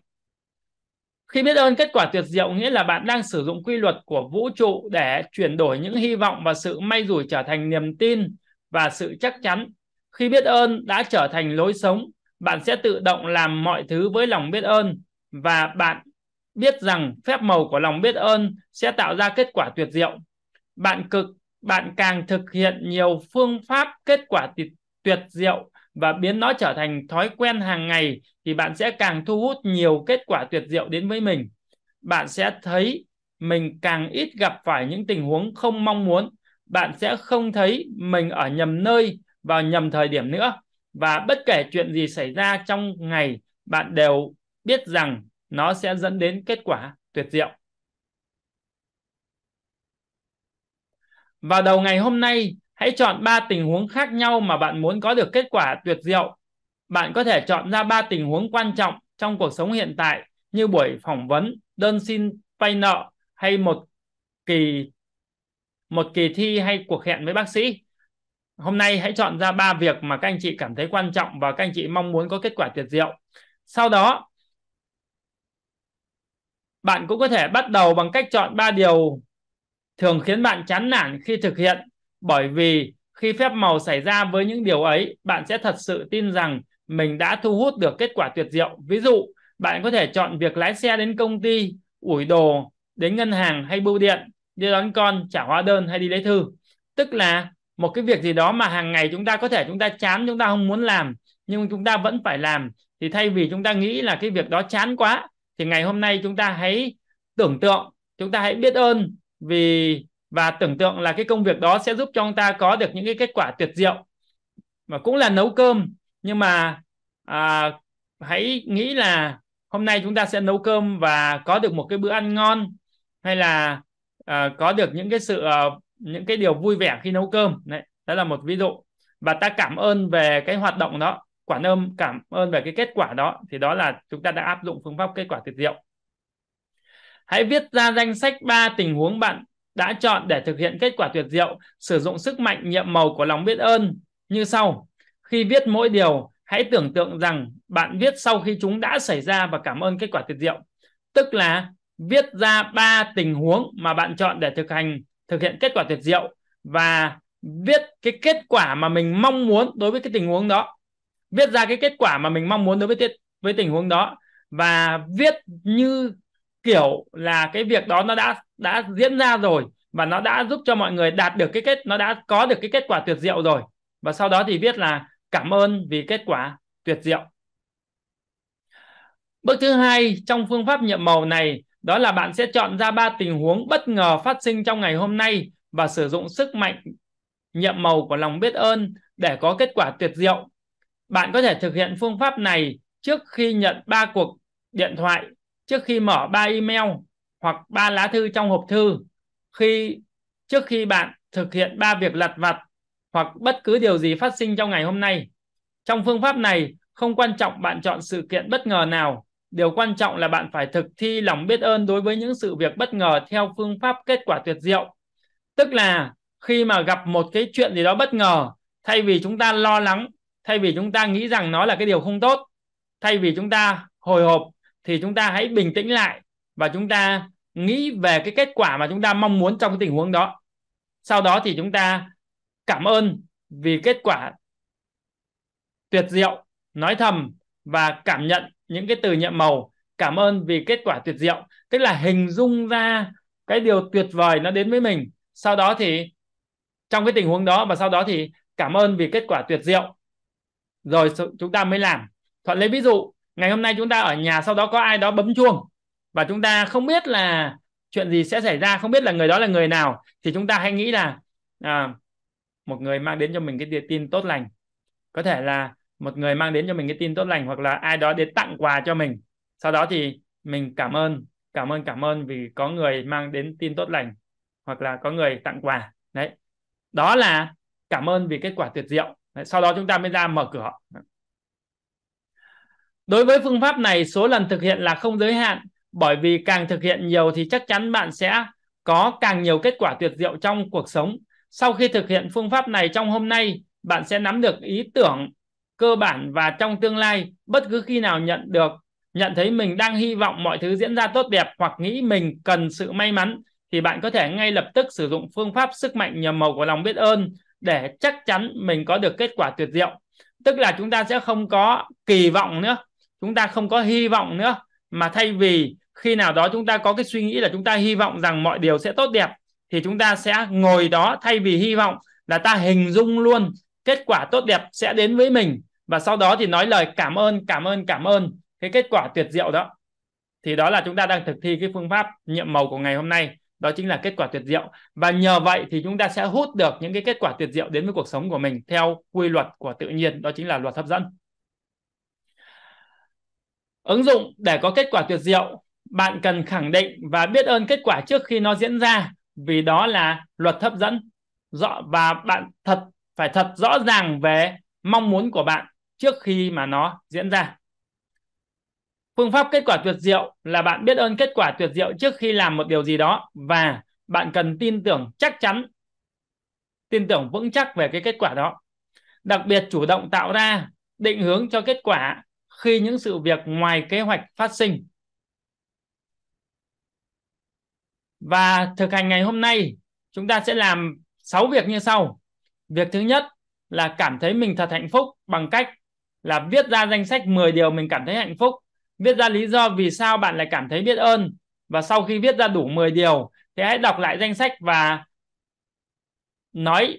S1: Khi biết ơn kết quả tuyệt diệu nghĩa là bạn đang sử dụng quy luật của vũ trụ để chuyển đổi những hy vọng và sự may rủi trở thành niềm tin và sự chắc chắn. Khi biết ơn đã trở thành lối sống, bạn sẽ tự động làm mọi thứ với lòng biết ơn và bạn biết rằng phép màu của lòng biết ơn sẽ tạo ra kết quả tuyệt diệu bạn cực bạn càng thực hiện nhiều phương pháp kết quả tuyệt, tuyệt diệu và biến nó trở thành thói quen hàng ngày thì bạn sẽ càng thu hút nhiều kết quả tuyệt diệu đến với mình bạn sẽ thấy mình càng ít gặp phải những tình huống không mong muốn bạn sẽ không thấy mình ở nhầm nơi vào nhầm thời điểm nữa và bất kể chuyện gì xảy ra trong ngày bạn đều biết rằng nó sẽ dẫn đến kết quả tuyệt diệu Vào đầu ngày hôm nay, hãy chọn 3 tình huống khác nhau mà bạn muốn có được kết quả tuyệt diệu. Bạn có thể chọn ra 3 tình huống quan trọng trong cuộc sống hiện tại như buổi phỏng vấn, đơn xin vay nợ hay một kỳ một kỳ thi hay cuộc hẹn với bác sĩ. Hôm nay hãy chọn ra 3 việc mà các anh chị cảm thấy quan trọng và các anh chị mong muốn có kết quả tuyệt diệu. Sau đó, bạn cũng có thể bắt đầu bằng cách chọn 3 điều thường khiến bạn chán nản khi thực hiện bởi vì khi phép màu xảy ra với những điều ấy bạn sẽ thật sự tin rằng mình đã thu hút được kết quả tuyệt diệu ví dụ bạn có thể chọn việc lái xe đến công ty ủi đồ đến ngân hàng hay bưu điện đi đón con trả hóa đơn hay đi lấy thư tức là một cái việc gì đó mà hàng ngày chúng ta có thể chúng ta chán chúng ta không muốn làm nhưng chúng ta vẫn phải làm thì thay vì chúng ta nghĩ là cái việc đó chán quá thì ngày hôm nay chúng ta hãy tưởng tượng chúng ta hãy biết ơn vì và tưởng tượng là cái công việc đó sẽ giúp cho ông ta có được những cái kết quả tuyệt diệu và cũng là nấu cơm nhưng mà à, hãy nghĩ là hôm nay chúng ta sẽ nấu cơm và có được một cái bữa ăn ngon hay là à, có được những cái sự à, những cái điều vui vẻ khi nấu cơm đấy đó là một ví dụ và ta cảm ơn về cái hoạt động đó quản ơn cảm ơn về cái kết quả đó thì đó là chúng ta đã áp dụng phương pháp kết quả tuyệt diệu Hãy viết ra danh sách 3 tình huống bạn đã chọn để thực hiện kết quả tuyệt diệu, sử dụng sức mạnh nhiệm màu của lòng biết ơn như sau. Khi viết mỗi điều, hãy tưởng tượng rằng bạn viết sau khi chúng đã xảy ra và cảm ơn kết quả tuyệt diệu. Tức là viết ra 3 tình huống mà bạn chọn để thực hành thực hiện kết quả tuyệt diệu và viết cái kết quả mà mình mong muốn đối với cái tình huống đó. Viết ra cái kết quả mà mình mong muốn đối với với tình huống đó và viết như kiểu là cái việc đó nó đã đã diễn ra rồi và nó đã giúp cho mọi người đạt được cái kết nó đã có được cái kết quả tuyệt diệu rồi và sau đó thì viết là cảm ơn vì kết quả tuyệt diệu bước thứ hai trong phương pháp nhiệm màu này đó là bạn sẽ chọn ra ba tình huống bất ngờ phát sinh trong ngày hôm nay và sử dụng sức mạnh nhiệm màu của lòng biết ơn để có kết quả tuyệt diệu. Bạn có thể thực hiện phương pháp này trước khi nhận ba cuộc điện thoại trước khi mở ba email hoặc ba lá thư trong hộp thư khi trước khi bạn thực hiện ba việc lặt vặt hoặc bất cứ điều gì phát sinh trong ngày hôm nay trong phương pháp này không quan trọng bạn chọn sự kiện bất ngờ nào điều quan trọng là bạn phải thực thi lòng biết ơn đối với những sự việc bất ngờ theo phương pháp kết quả tuyệt diệu tức là khi mà gặp một cái chuyện gì đó bất ngờ thay vì chúng ta lo lắng thay vì chúng ta nghĩ rằng nó là cái điều không tốt thay vì chúng ta hồi hộp thì chúng ta hãy bình tĩnh lại và chúng ta nghĩ về cái kết quả mà chúng ta mong muốn trong cái tình huống đó sau đó thì chúng ta cảm ơn vì kết quả tuyệt diệu nói thầm và cảm nhận những cái từ nhiệm màu cảm ơn vì kết quả tuyệt diệu tức là hình dung ra cái điều tuyệt vời nó đến với mình sau đó thì trong cái tình huống đó và sau đó thì cảm ơn vì kết quả tuyệt diệu rồi chúng ta mới làm thuận lấy ví dụ ngày hôm nay chúng ta ở nhà sau đó có ai đó bấm chuông và chúng ta không biết là chuyện gì sẽ xảy ra không biết là người đó là người nào thì chúng ta hãy nghĩ là à, một người mang đến cho mình cái tin tốt lành có thể là một người mang đến cho mình cái tin tốt lành hoặc là ai đó đến tặng quà cho mình sau đó thì mình cảm ơn cảm ơn cảm ơn vì có người mang đến tin tốt lành hoặc là có người tặng quà đấy đó là cảm ơn vì kết quả tuyệt diệu đấy. sau đó chúng ta mới ra mở cửa Đối với phương pháp này, số lần thực hiện là không giới hạn, bởi vì càng thực hiện nhiều thì chắc chắn bạn sẽ có càng nhiều kết quả tuyệt diệu trong cuộc sống. Sau khi thực hiện phương pháp này trong hôm nay, bạn sẽ nắm được ý tưởng cơ bản và trong tương lai, bất cứ khi nào nhận được nhận thấy mình đang hy vọng mọi thứ diễn ra tốt đẹp hoặc nghĩ mình cần sự may mắn thì bạn có thể ngay lập tức sử dụng phương pháp sức mạnh nhờ màu của lòng biết ơn để chắc chắn mình có được kết quả tuyệt diệu. Tức là chúng ta sẽ không có kỳ vọng nữa chúng ta không có hy vọng nữa mà thay vì khi nào đó chúng ta có cái suy nghĩ là chúng ta hy vọng rằng mọi điều sẽ tốt đẹp thì chúng ta sẽ ngồi đó thay vì hy vọng là ta hình dung luôn kết quả tốt đẹp sẽ đến với mình và sau đó thì nói lời cảm ơn cảm ơn cảm ơn cái kết quả tuyệt diệu đó thì đó là chúng ta đang thực thi cái phương pháp nhiệm màu của ngày hôm nay đó chính là kết quả tuyệt diệu và nhờ vậy thì chúng ta sẽ hút được những cái kết quả tuyệt diệu đến với cuộc sống của mình theo quy luật của tự nhiên đó chính là luật hấp dẫn Ứng dụng để có kết quả tuyệt diệu, bạn cần khẳng định và biết ơn kết quả trước khi nó diễn ra vì đó là luật hấp dẫn. Rõ và bạn thật phải thật rõ ràng về mong muốn của bạn trước khi mà nó diễn ra. Phương pháp kết quả tuyệt diệu là bạn biết ơn kết quả tuyệt diệu trước khi làm một điều gì đó và bạn cần tin tưởng chắc chắn, tin tưởng vững chắc về cái kết quả đó. Đặc biệt chủ động tạo ra định hướng cho kết quả khi những sự việc ngoài kế hoạch phát sinh và thực hành ngày hôm nay chúng ta sẽ làm 6 việc như sau việc thứ nhất là cảm thấy mình thật hạnh phúc bằng cách là viết ra danh sách 10 điều mình cảm thấy hạnh phúc viết ra lý do vì sao bạn lại cảm thấy biết ơn và sau khi viết ra đủ 10 điều thì hãy đọc lại danh sách và nói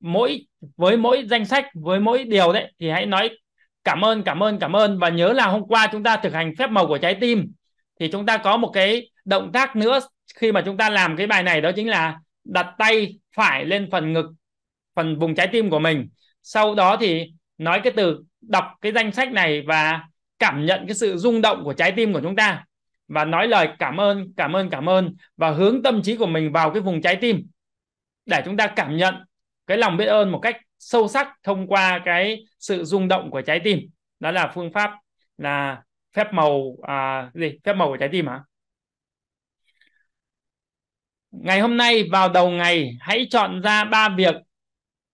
S1: mỗi với mỗi danh sách với mỗi điều đấy thì hãy nói cảm ơn cảm ơn cảm ơn và nhớ là hôm qua chúng ta thực hành phép màu của trái tim thì chúng ta có một cái động tác nữa khi mà chúng ta làm cái bài này đó chính là đặt tay phải lên phần ngực phần vùng trái tim của mình sau đó thì nói cái từ đọc cái danh sách này và cảm nhận cái sự rung động của trái tim của chúng ta và nói lời cảm ơn cảm ơn cảm ơn và hướng tâm trí của mình vào cái vùng trái tim để chúng ta cảm nhận cái lòng biết ơn một cách sâu sắc thông qua cái sự rung động của trái tim đó là phương pháp là phép màu à, gì phép màu của trái tim hả ngày hôm nay vào đầu ngày hãy chọn ra ba việc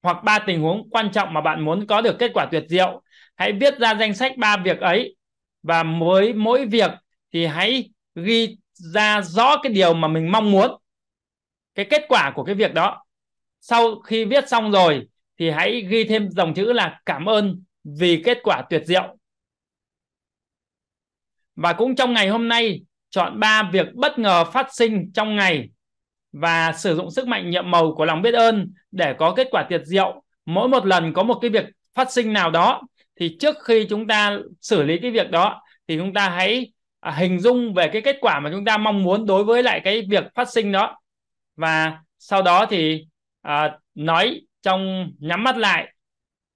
S1: hoặc ba tình huống quan trọng mà bạn muốn có được kết quả tuyệt diệu hãy viết ra danh sách ba việc ấy và với mỗi việc thì hãy ghi ra rõ cái điều mà mình mong muốn cái kết quả của cái việc đó sau khi viết xong rồi thì hãy ghi thêm dòng chữ là cảm ơn vì kết quả tuyệt diệu. Và cũng trong ngày hôm nay, chọn 3 việc bất ngờ phát sinh trong ngày và sử dụng sức mạnh nhiệm màu của lòng biết ơn để có kết quả tuyệt diệu. Mỗi một lần có một cái việc phát sinh nào đó thì trước khi chúng ta xử lý cái việc đó thì chúng ta hãy à, hình dung về cái kết quả mà chúng ta mong muốn đối với lại cái việc phát sinh đó và sau đó thì à, nói trong nhắm mắt lại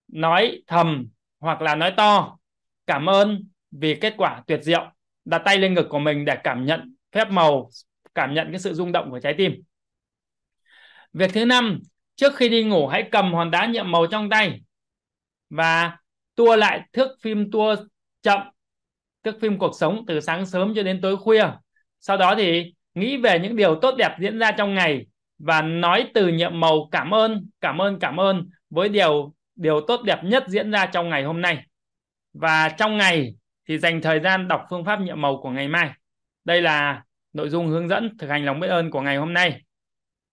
S1: nói thầm hoặc là nói to cảm ơn vì kết quả tuyệt diệu đặt tay lên ngực của mình để cảm nhận phép màu cảm nhận cái sự rung động của trái tim việc thứ năm trước khi đi ngủ hãy cầm hòn đá nhiệm màu trong tay và tua lại thước phim tua chậm thước phim cuộc sống từ sáng sớm cho đến tối khuya sau đó thì nghĩ về những điều tốt đẹp diễn ra trong ngày và nói từ nhiệm màu cảm ơn cảm ơn cảm ơn với điều điều tốt đẹp nhất diễn ra trong ngày hôm nay và trong ngày thì dành thời gian đọc phương pháp nhiệm màu của ngày mai đây là nội dung hướng dẫn thực hành lòng biết ơn của ngày hôm nay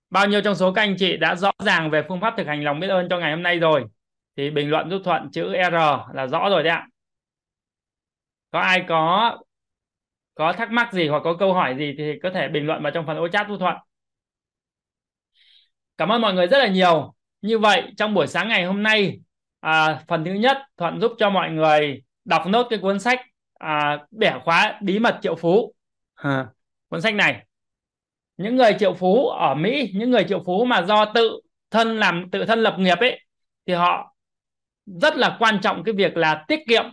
S1: bao nhiêu trong số các anh chị đã rõ ràng về phương pháp thực hành lòng biết ơn cho ngày hôm nay rồi thì bình luận giúp thuận chữ r là rõ rồi đấy ạ có ai có có thắc mắc gì hoặc có câu hỏi gì thì có thể bình luận vào trong phần ô chat giúp thuận cảm ơn mọi người rất là nhiều như vậy trong buổi sáng ngày hôm nay à, phần thứ nhất thuận giúp cho mọi người đọc nốt cái cuốn sách à, bẻ khóa bí mật triệu phú à, cuốn sách này những người triệu phú ở mỹ những người triệu phú mà do tự thân làm tự thân lập nghiệp ấy thì họ rất là quan trọng cái việc là tiết kiệm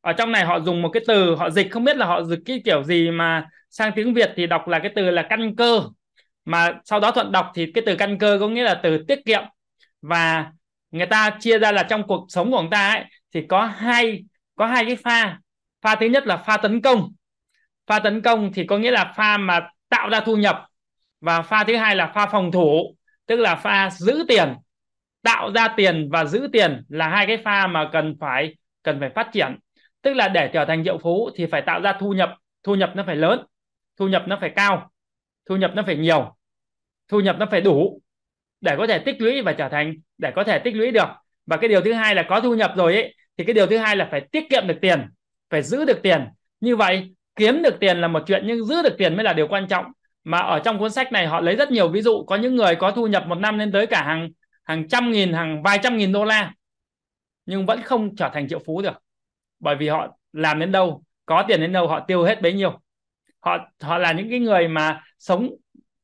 S1: ở trong này họ dùng một cái từ họ dịch không biết là họ dịch cái kiểu gì mà sang tiếng việt thì đọc là cái từ là căn cơ mà sau đó thuận đọc thì cái từ căn cơ có nghĩa là từ tiết kiệm và người ta chia ra là trong cuộc sống của người ta ấy thì có hai có hai cái pha pha thứ nhất là pha tấn công pha tấn công thì có nghĩa là pha mà tạo ra thu nhập và pha thứ hai là pha phòng thủ tức là pha giữ tiền tạo ra tiền và giữ tiền là hai cái pha mà cần phải cần phải phát triển tức là để trở thành triệu phú thì phải tạo ra thu nhập thu nhập nó phải lớn thu nhập nó phải cao thu nhập nó phải nhiều thu nhập nó phải đủ để có thể tích lũy và trở thành để có thể tích lũy được và cái điều thứ hai là có thu nhập rồi ấy thì cái điều thứ hai là phải tiết kiệm được tiền phải giữ được tiền như vậy kiếm được tiền là một chuyện nhưng giữ được tiền mới là điều quan trọng mà ở trong cuốn sách này họ lấy rất nhiều ví dụ có những người có thu nhập một năm lên tới cả hàng hàng trăm nghìn hàng vài trăm nghìn đô la nhưng vẫn không trở thành triệu phú được bởi vì họ làm đến đâu có tiền đến đâu họ tiêu hết bấy nhiêu họ họ là những cái người mà sống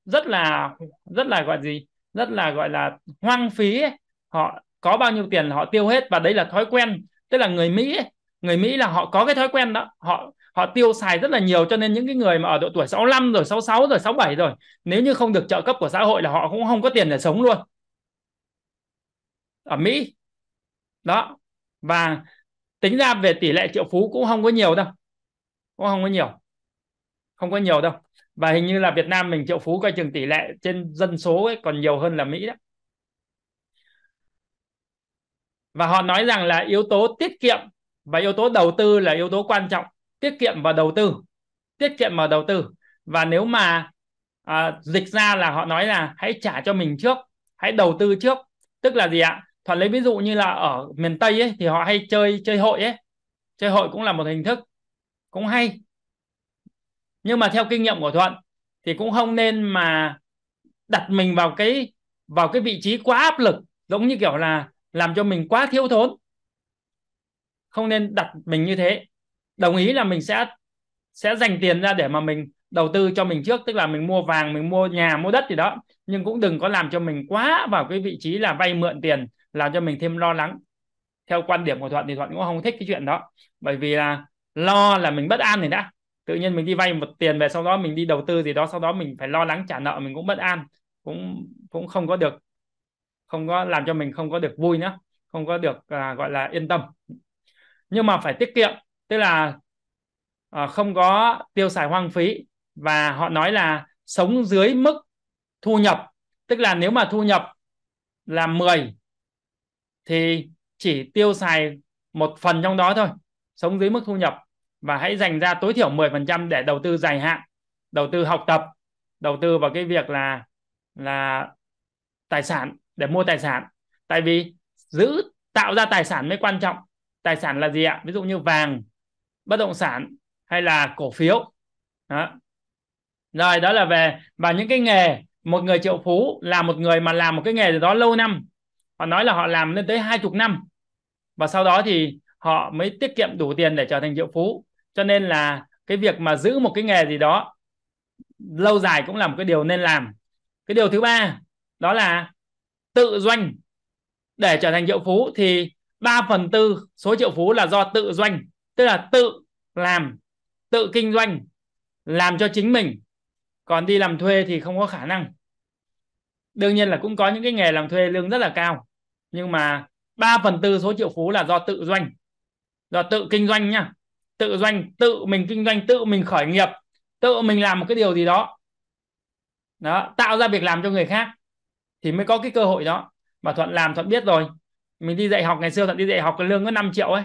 S1: rất là rất là gọi gì rất là gọi là hoang phí ấy. họ có bao nhiêu tiền họ tiêu hết và đấy là thói quen tức là người Mỹ ấy, người Mỹ là họ có cái thói quen đó họ họ tiêu xài rất là nhiều cho nên những cái người mà ở độ tuổi 65 rồi 66 rồi 67 rồi nếu như không được trợ cấp của xã hội là họ cũng không có tiền để sống luôn ở Mỹ đó và tính ra về tỷ lệ triệu phú cũng không có nhiều đâu cũng không có nhiều không có nhiều đâu và hình như là Việt Nam mình triệu phú coi chừng tỷ lệ trên dân số ấy còn nhiều hơn là Mỹ đó và họ nói rằng là yếu tố tiết kiệm và yếu tố đầu tư là yếu tố quan trọng tiết kiệm và đầu tư tiết kiệm và đầu tư và nếu mà à, dịch ra là họ nói là hãy trả cho mình trước hãy đầu tư trước tức là gì ạ thuận lấy ví dụ như là ở miền tây ấy thì họ hay chơi chơi hội ấy chơi hội cũng là một hình thức cũng hay nhưng mà theo kinh nghiệm của thuận thì cũng không nên mà đặt mình vào cái vào cái vị trí quá áp lực giống như kiểu là làm cho mình quá thiếu thốn không nên đặt mình như thế đồng ý là mình sẽ sẽ dành tiền ra để mà mình đầu tư cho mình trước tức là mình mua vàng mình mua nhà mua đất gì đó nhưng cũng đừng có làm cho mình quá vào cái vị trí là vay mượn tiền làm cho mình thêm lo lắng theo quan điểm của thuận thì thuận cũng không thích cái chuyện đó bởi vì là lo là mình bất an thì đã tự nhiên mình đi vay một tiền về sau đó mình đi đầu tư gì đó sau đó mình phải lo lắng trả nợ mình cũng bất an cũng cũng không có được không có làm cho mình không có được vui nữa không có được à, gọi là yên tâm nhưng mà phải tiết kiệm tức là à, không có tiêu xài hoang phí và họ nói là sống dưới mức thu nhập tức là nếu mà thu nhập là 10 thì chỉ tiêu xài một phần trong đó thôi sống dưới mức thu nhập và hãy dành ra tối thiểu 10% để đầu tư dài hạn, đầu tư học tập, đầu tư vào cái việc là là tài sản để mua tài sản. Tại vì giữ tạo ra tài sản mới quan trọng. Tài sản là gì ạ? Ví dụ như vàng, bất động sản hay là cổ phiếu. Đó. Rồi đó là về và những cái nghề một người triệu phú là một người mà làm một cái nghề đó lâu năm. Họ nói là họ làm lên tới hai chục năm và sau đó thì họ mới tiết kiệm đủ tiền để trở thành triệu phú cho nên là cái việc mà giữ một cái nghề gì đó lâu dài cũng là một cái điều nên làm cái điều thứ ba đó là tự doanh để trở thành triệu phú thì 3 phần tư số triệu phú là do tự doanh tức là tự làm tự kinh doanh làm cho chính mình còn đi làm thuê thì không có khả năng đương nhiên là cũng có những cái nghề làm thuê lương rất là cao nhưng mà 3 phần tư số triệu phú là do tự doanh do tự kinh doanh nhá tự doanh tự mình kinh doanh tự mình khởi nghiệp tự mình làm một cái điều gì đó đó tạo ra việc làm cho người khác thì mới có cái cơ hội đó mà thuận làm thuận biết rồi mình đi dạy học ngày xưa thuận đi dạy học cái lương có 5 triệu ấy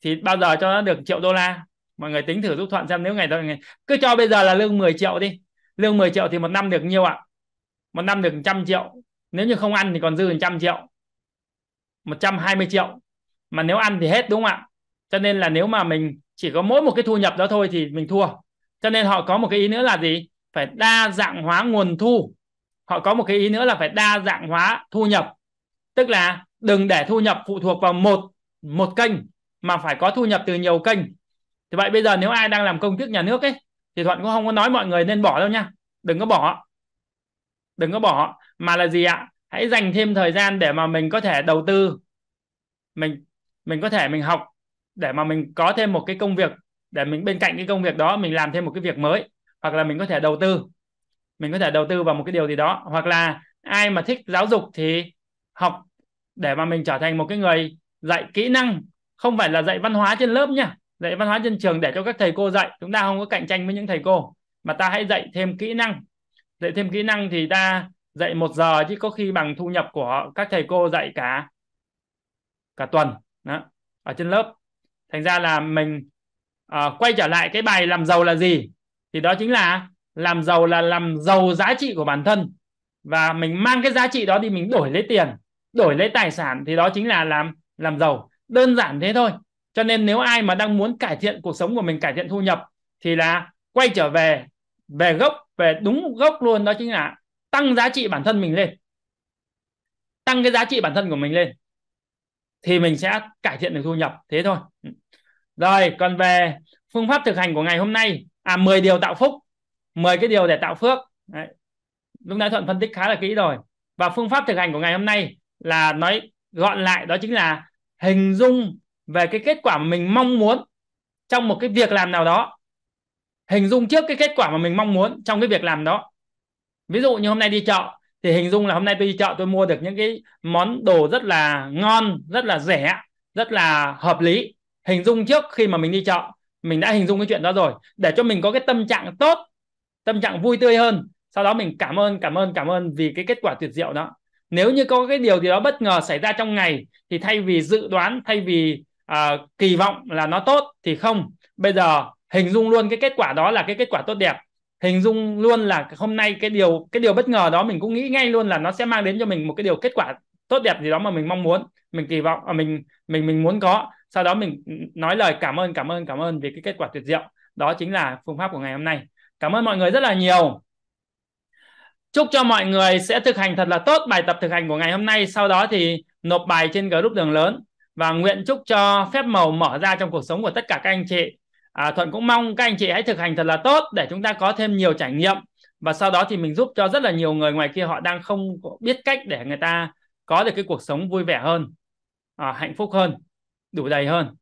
S1: thì bao giờ cho nó được triệu đô la mọi người tính thử giúp thuận xem nếu ngày đó ngày... cứ cho bây giờ là lương 10 triệu đi lương 10 triệu thì một năm được nhiêu ạ một năm được trăm triệu nếu như không ăn thì còn dư trăm triệu 120 triệu mà nếu ăn thì hết đúng không ạ cho nên là nếu mà mình chỉ có mỗi một cái thu nhập đó thôi thì mình thua cho nên họ có một cái ý nữa là gì phải đa dạng hóa nguồn thu họ có một cái ý nữa là phải đa dạng hóa thu nhập tức là đừng để thu nhập phụ thuộc vào một một kênh mà phải có thu nhập từ nhiều kênh thì vậy bây giờ nếu ai đang làm công chức nhà nước ấy thì thuận cũng không có nói mọi người nên bỏ đâu nha đừng có bỏ đừng có bỏ mà là gì ạ hãy dành thêm thời gian để mà mình có thể đầu tư mình mình có thể mình học để mà mình có thêm một cái công việc để mình bên cạnh cái công việc đó mình làm thêm một cái việc mới hoặc là mình có thể đầu tư mình có thể đầu tư vào một cái điều gì đó hoặc là ai mà thích giáo dục thì học để mà mình trở thành một cái người dạy kỹ năng không phải là dạy văn hóa trên lớp nha dạy văn hóa trên trường để cho các thầy cô dạy chúng ta không có cạnh tranh với những thầy cô mà ta hãy dạy thêm kỹ năng dạy thêm kỹ năng thì ta dạy một giờ chứ có khi bằng thu nhập của các thầy cô dạy cả cả tuần đó ở trên lớp thành ra là mình uh, quay trở lại cái bài làm giàu là gì thì đó chính là làm giàu là làm giàu giá trị của bản thân và mình mang cái giá trị đó đi mình đổi lấy tiền đổi lấy tài sản thì đó chính là làm làm giàu đơn giản thế thôi cho nên nếu ai mà đang muốn cải thiện cuộc sống của mình cải thiện thu nhập thì là quay trở về về gốc về đúng gốc luôn đó chính là tăng giá trị bản thân mình lên tăng cái giá trị bản thân của mình lên thì mình sẽ cải thiện được thu nhập thế thôi rồi còn về phương pháp thực hành của ngày hôm nay à 10 điều tạo phúc 10 cái điều để tạo phước Đấy. lúc nãy thuận phân tích khá là kỹ rồi và phương pháp thực hành của ngày hôm nay là nói gọn lại đó chính là hình dung về cái kết quả mà mình mong muốn trong một cái việc làm nào đó hình dung trước cái kết quả mà mình mong muốn trong cái việc làm đó ví dụ như hôm nay đi chợ thì hình dung là hôm nay tôi đi chợ tôi mua được những cái món đồ rất là ngon rất là rẻ rất là hợp lý hình dung trước khi mà mình đi chợ mình đã hình dung cái chuyện đó rồi để cho mình có cái tâm trạng tốt tâm trạng vui tươi hơn sau đó mình cảm ơn cảm ơn cảm ơn vì cái kết quả tuyệt diệu đó nếu như có cái điều gì đó bất ngờ xảy ra trong ngày thì thay vì dự đoán thay vì uh, kỳ vọng là nó tốt thì không bây giờ hình dung luôn cái kết quả đó là cái kết quả tốt đẹp hình dung luôn là hôm nay cái điều cái điều bất ngờ đó mình cũng nghĩ ngay luôn là nó sẽ mang đến cho mình một cái điều kết quả tốt đẹp gì đó mà mình mong muốn mình kỳ vọng à, mình mình mình muốn có sau đó mình nói lời cảm ơn cảm ơn cảm ơn vì cái kết quả tuyệt diệu đó chính là phương pháp của ngày hôm nay cảm ơn mọi người rất là nhiều chúc cho mọi người sẽ thực hành thật là tốt bài tập thực hành của ngày hôm nay sau đó thì nộp bài trên group đường lớn và nguyện chúc cho phép màu mở ra trong cuộc sống của tất cả các anh chị à, thuận cũng mong các anh chị hãy thực hành thật là tốt để chúng ta có thêm nhiều trải nghiệm và sau đó thì mình giúp cho rất là nhiều người ngoài kia họ đang không biết cách để người ta có được cái cuộc sống vui vẻ hơn à, hạnh phúc hơn đủ đầy hơn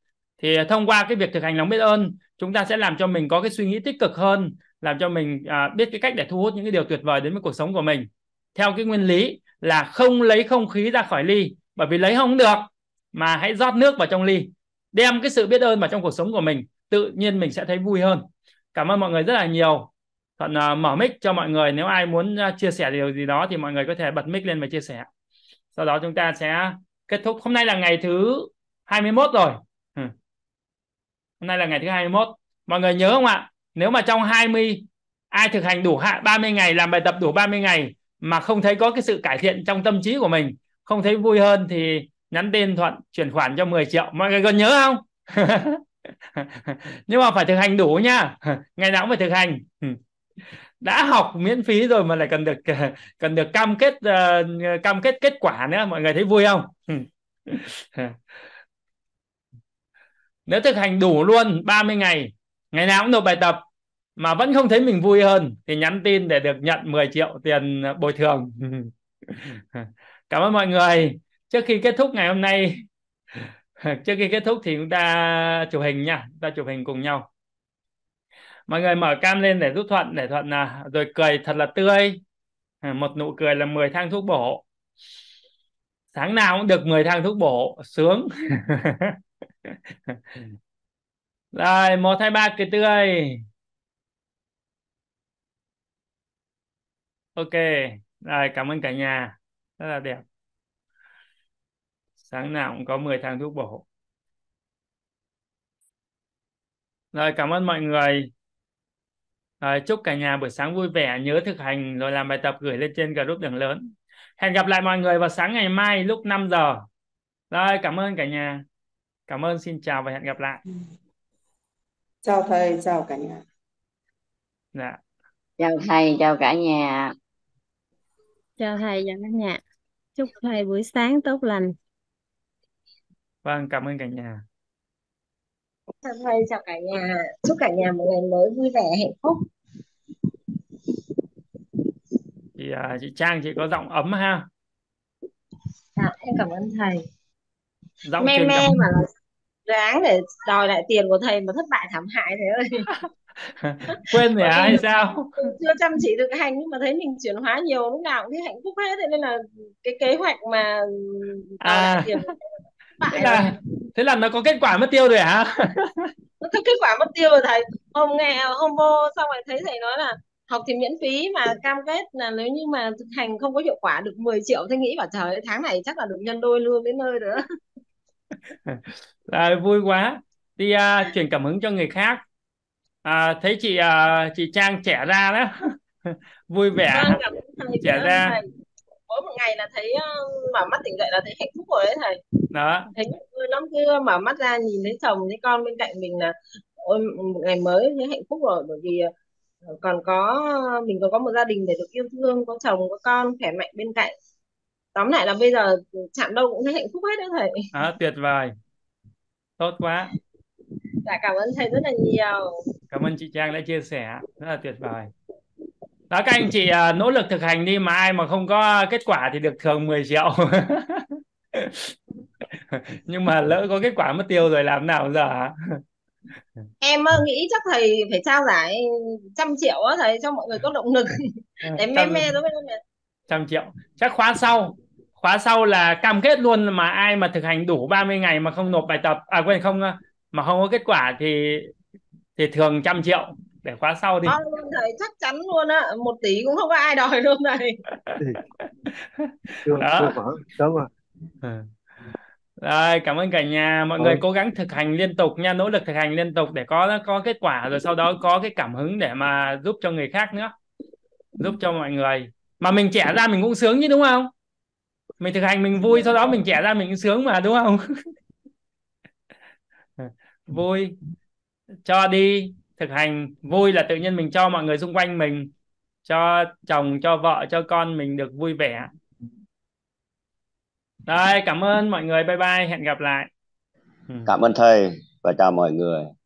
S1: thì à, thông qua cái việc thực hành lòng biết ơn chúng ta sẽ làm cho mình có cái suy nghĩ tích cực hơn làm cho mình à, biết cái cách để thu hút những cái điều tuyệt vời đến với cuộc sống của mình theo cái nguyên lý là không lấy không khí ra khỏi ly bởi vì lấy không được mà hãy rót nước vào trong ly đem cái sự biết ơn vào trong cuộc sống của mình tự nhiên mình sẽ thấy vui hơn cảm ơn mọi người rất là nhiều thuận uh, mở mic cho mọi người nếu ai muốn uh, chia sẻ điều gì đó thì mọi người có thể bật mic lên và chia sẻ sau đó chúng ta sẽ kết thúc hôm nay là ngày thứ 21 rồi ừ. hôm nay là ngày thứ 21 mọi người nhớ không ạ nếu mà trong 20 ai thực hành đủ 30 ngày làm bài tập đủ 30 ngày mà không thấy có cái sự cải thiện trong tâm trí của mình không thấy vui hơn thì nhắn tin thuận chuyển khoản cho 10 triệu mọi người còn nhớ không nhưng mà phải thực hành đủ nha ngày nào cũng phải thực hành ừ. đã học miễn phí rồi mà lại cần được cần được cam kết ờ, cam kết kết quả nữa mọi người thấy vui không ừ. nếu thực hành đủ luôn 30 ngày ngày nào cũng nộp bài tập mà vẫn không thấy mình vui hơn thì nhắn tin để được nhận 10 triệu tiền bồi thường ừ. cảm ơn mọi người trước khi kết thúc ngày hôm nay trước khi kết thúc thì chúng ta chụp hình nha chúng ta chụp hình cùng nhau mọi người mở cam lên để giúp thuận để thuận nào, rồi cười thật là tươi à, một nụ cười là 10 thang thuốc bổ Sáng nào cũng được 10 thang thuốc bổ sướng rồi một hai ba cười tươi ok rồi cảm ơn cả nhà rất là đẹp tháng nào cũng có 10 tháng thuốc bổ rồi cảm ơn mọi người rồi, chúc cả nhà buổi sáng vui vẻ nhớ thực hành rồi làm bài tập gửi lên trên group đường lớn hẹn gặp lại mọi người vào sáng ngày mai lúc 5 giờ rồi cảm ơn cả nhà cảm ơn xin chào và hẹn gặp lại ừ.
S2: chào thầy chào cả nhà dạ. chào thầy chào cả nhà chào thầy chào cả nhà chúc thầy buổi sáng tốt lành
S1: Vâng, cảm ơn cả nhà.
S2: Chào thầy, chào cả nhà. Chúc cả nhà một ngày mới vui vẻ, hạnh phúc.
S1: thì à, chị Trang chị có giọng ấm ha.
S2: Dạ, em cảm ơn thầy.
S1: Giọng me me cảm... mà
S2: ráng để đòi lại tiền của thầy mà thất bại thảm hại thế ơi.
S1: Quên rồi à, hay sao?
S2: Chưa chăm chỉ được hành nhưng mà thấy mình chuyển hóa nhiều lúc nào cũng thấy hạnh phúc hết thế nên là cái kế hoạch mà đòi à. lại tiền bại
S1: thế là, thế là nó có kết quả mất tiêu rồi hả
S2: nó có kết quả mất tiêu rồi thầy hôm nghe hôm vô xong rồi thấy thầy nói là học thì miễn phí mà cam kết là nếu như mà thực hành không có hiệu quả được 10 triệu thì nghĩ bảo trời tháng này chắc là được nhân đôi lương đến nơi nữa
S1: à, vui quá đi à, truyền cảm hứng cho người khác à, thấy chị à, chị Trang trẻ ra đó vui vẻ
S2: vâng, trẻ ra thầy mỗi một ngày là thấy ờ, mở mắt tỉnh dậy là thấy hạnh phúc rồi đấy thầy đó thấy vui lắm cứ mở mắt ra nhìn thấy chồng thấy con bên cạnh mình là ôi một ngày mới thấy hạnh phúc rồi bởi vì ờ, còn có mình còn có một gia đình để được yêu thương có chồng có con khỏe mạnh bên cạnh tóm lại là bây giờ chạm đâu cũng thấy hạnh phúc hết đó thầy
S1: à, tuyệt vời tốt quá
S2: dạ cảm ơn thầy rất là
S1: nhiều cảm ơn chị Trang đã chia sẻ rất là tuyệt vời đó các anh chị uh, nỗ lực thực hành đi mà ai mà không có kết quả thì được thường 10 triệu nhưng mà lỡ có kết quả mất tiêu rồi làm nào giờ hả em
S2: ờ, nghĩ chắc thầy phải trao giải trăm triệu á thầy cho mọi người có động lực ừ, để mê mê đối với em
S1: trăm triệu chắc khóa sau khóa sau là cam kết luôn mà ai mà thực hành đủ 30 ngày mà không nộp bài tập à quên không ờ, mà không có kết quả thì thì thường trăm triệu để khóa sau thì À,
S2: ờ, chắc chắn luôn á, một tỷ cũng không có ai
S1: đòi luôn này. Đó. Đúng rồi. Ừ. Rồi, cảm ơn cả nhà. Mọi Ôi. người cố gắng thực hành liên tục nha, nỗ lực thực hành liên tục để có có kết quả rồi sau đó có cái cảm hứng để mà giúp cho người khác nữa. Giúp cho mọi người. Mà mình trẻ ra mình cũng sướng chứ đúng không? Mình thực hành mình vui sau đó mình trẻ ra mình cũng sướng mà đúng không? Ừ. vui cho đi thực hành vui là tự nhiên mình cho mọi người xung quanh mình cho chồng cho vợ cho con mình được vui vẻ đây cảm ơn mọi người bye bye hẹn gặp lại
S2: cảm ơn thầy và chào mọi người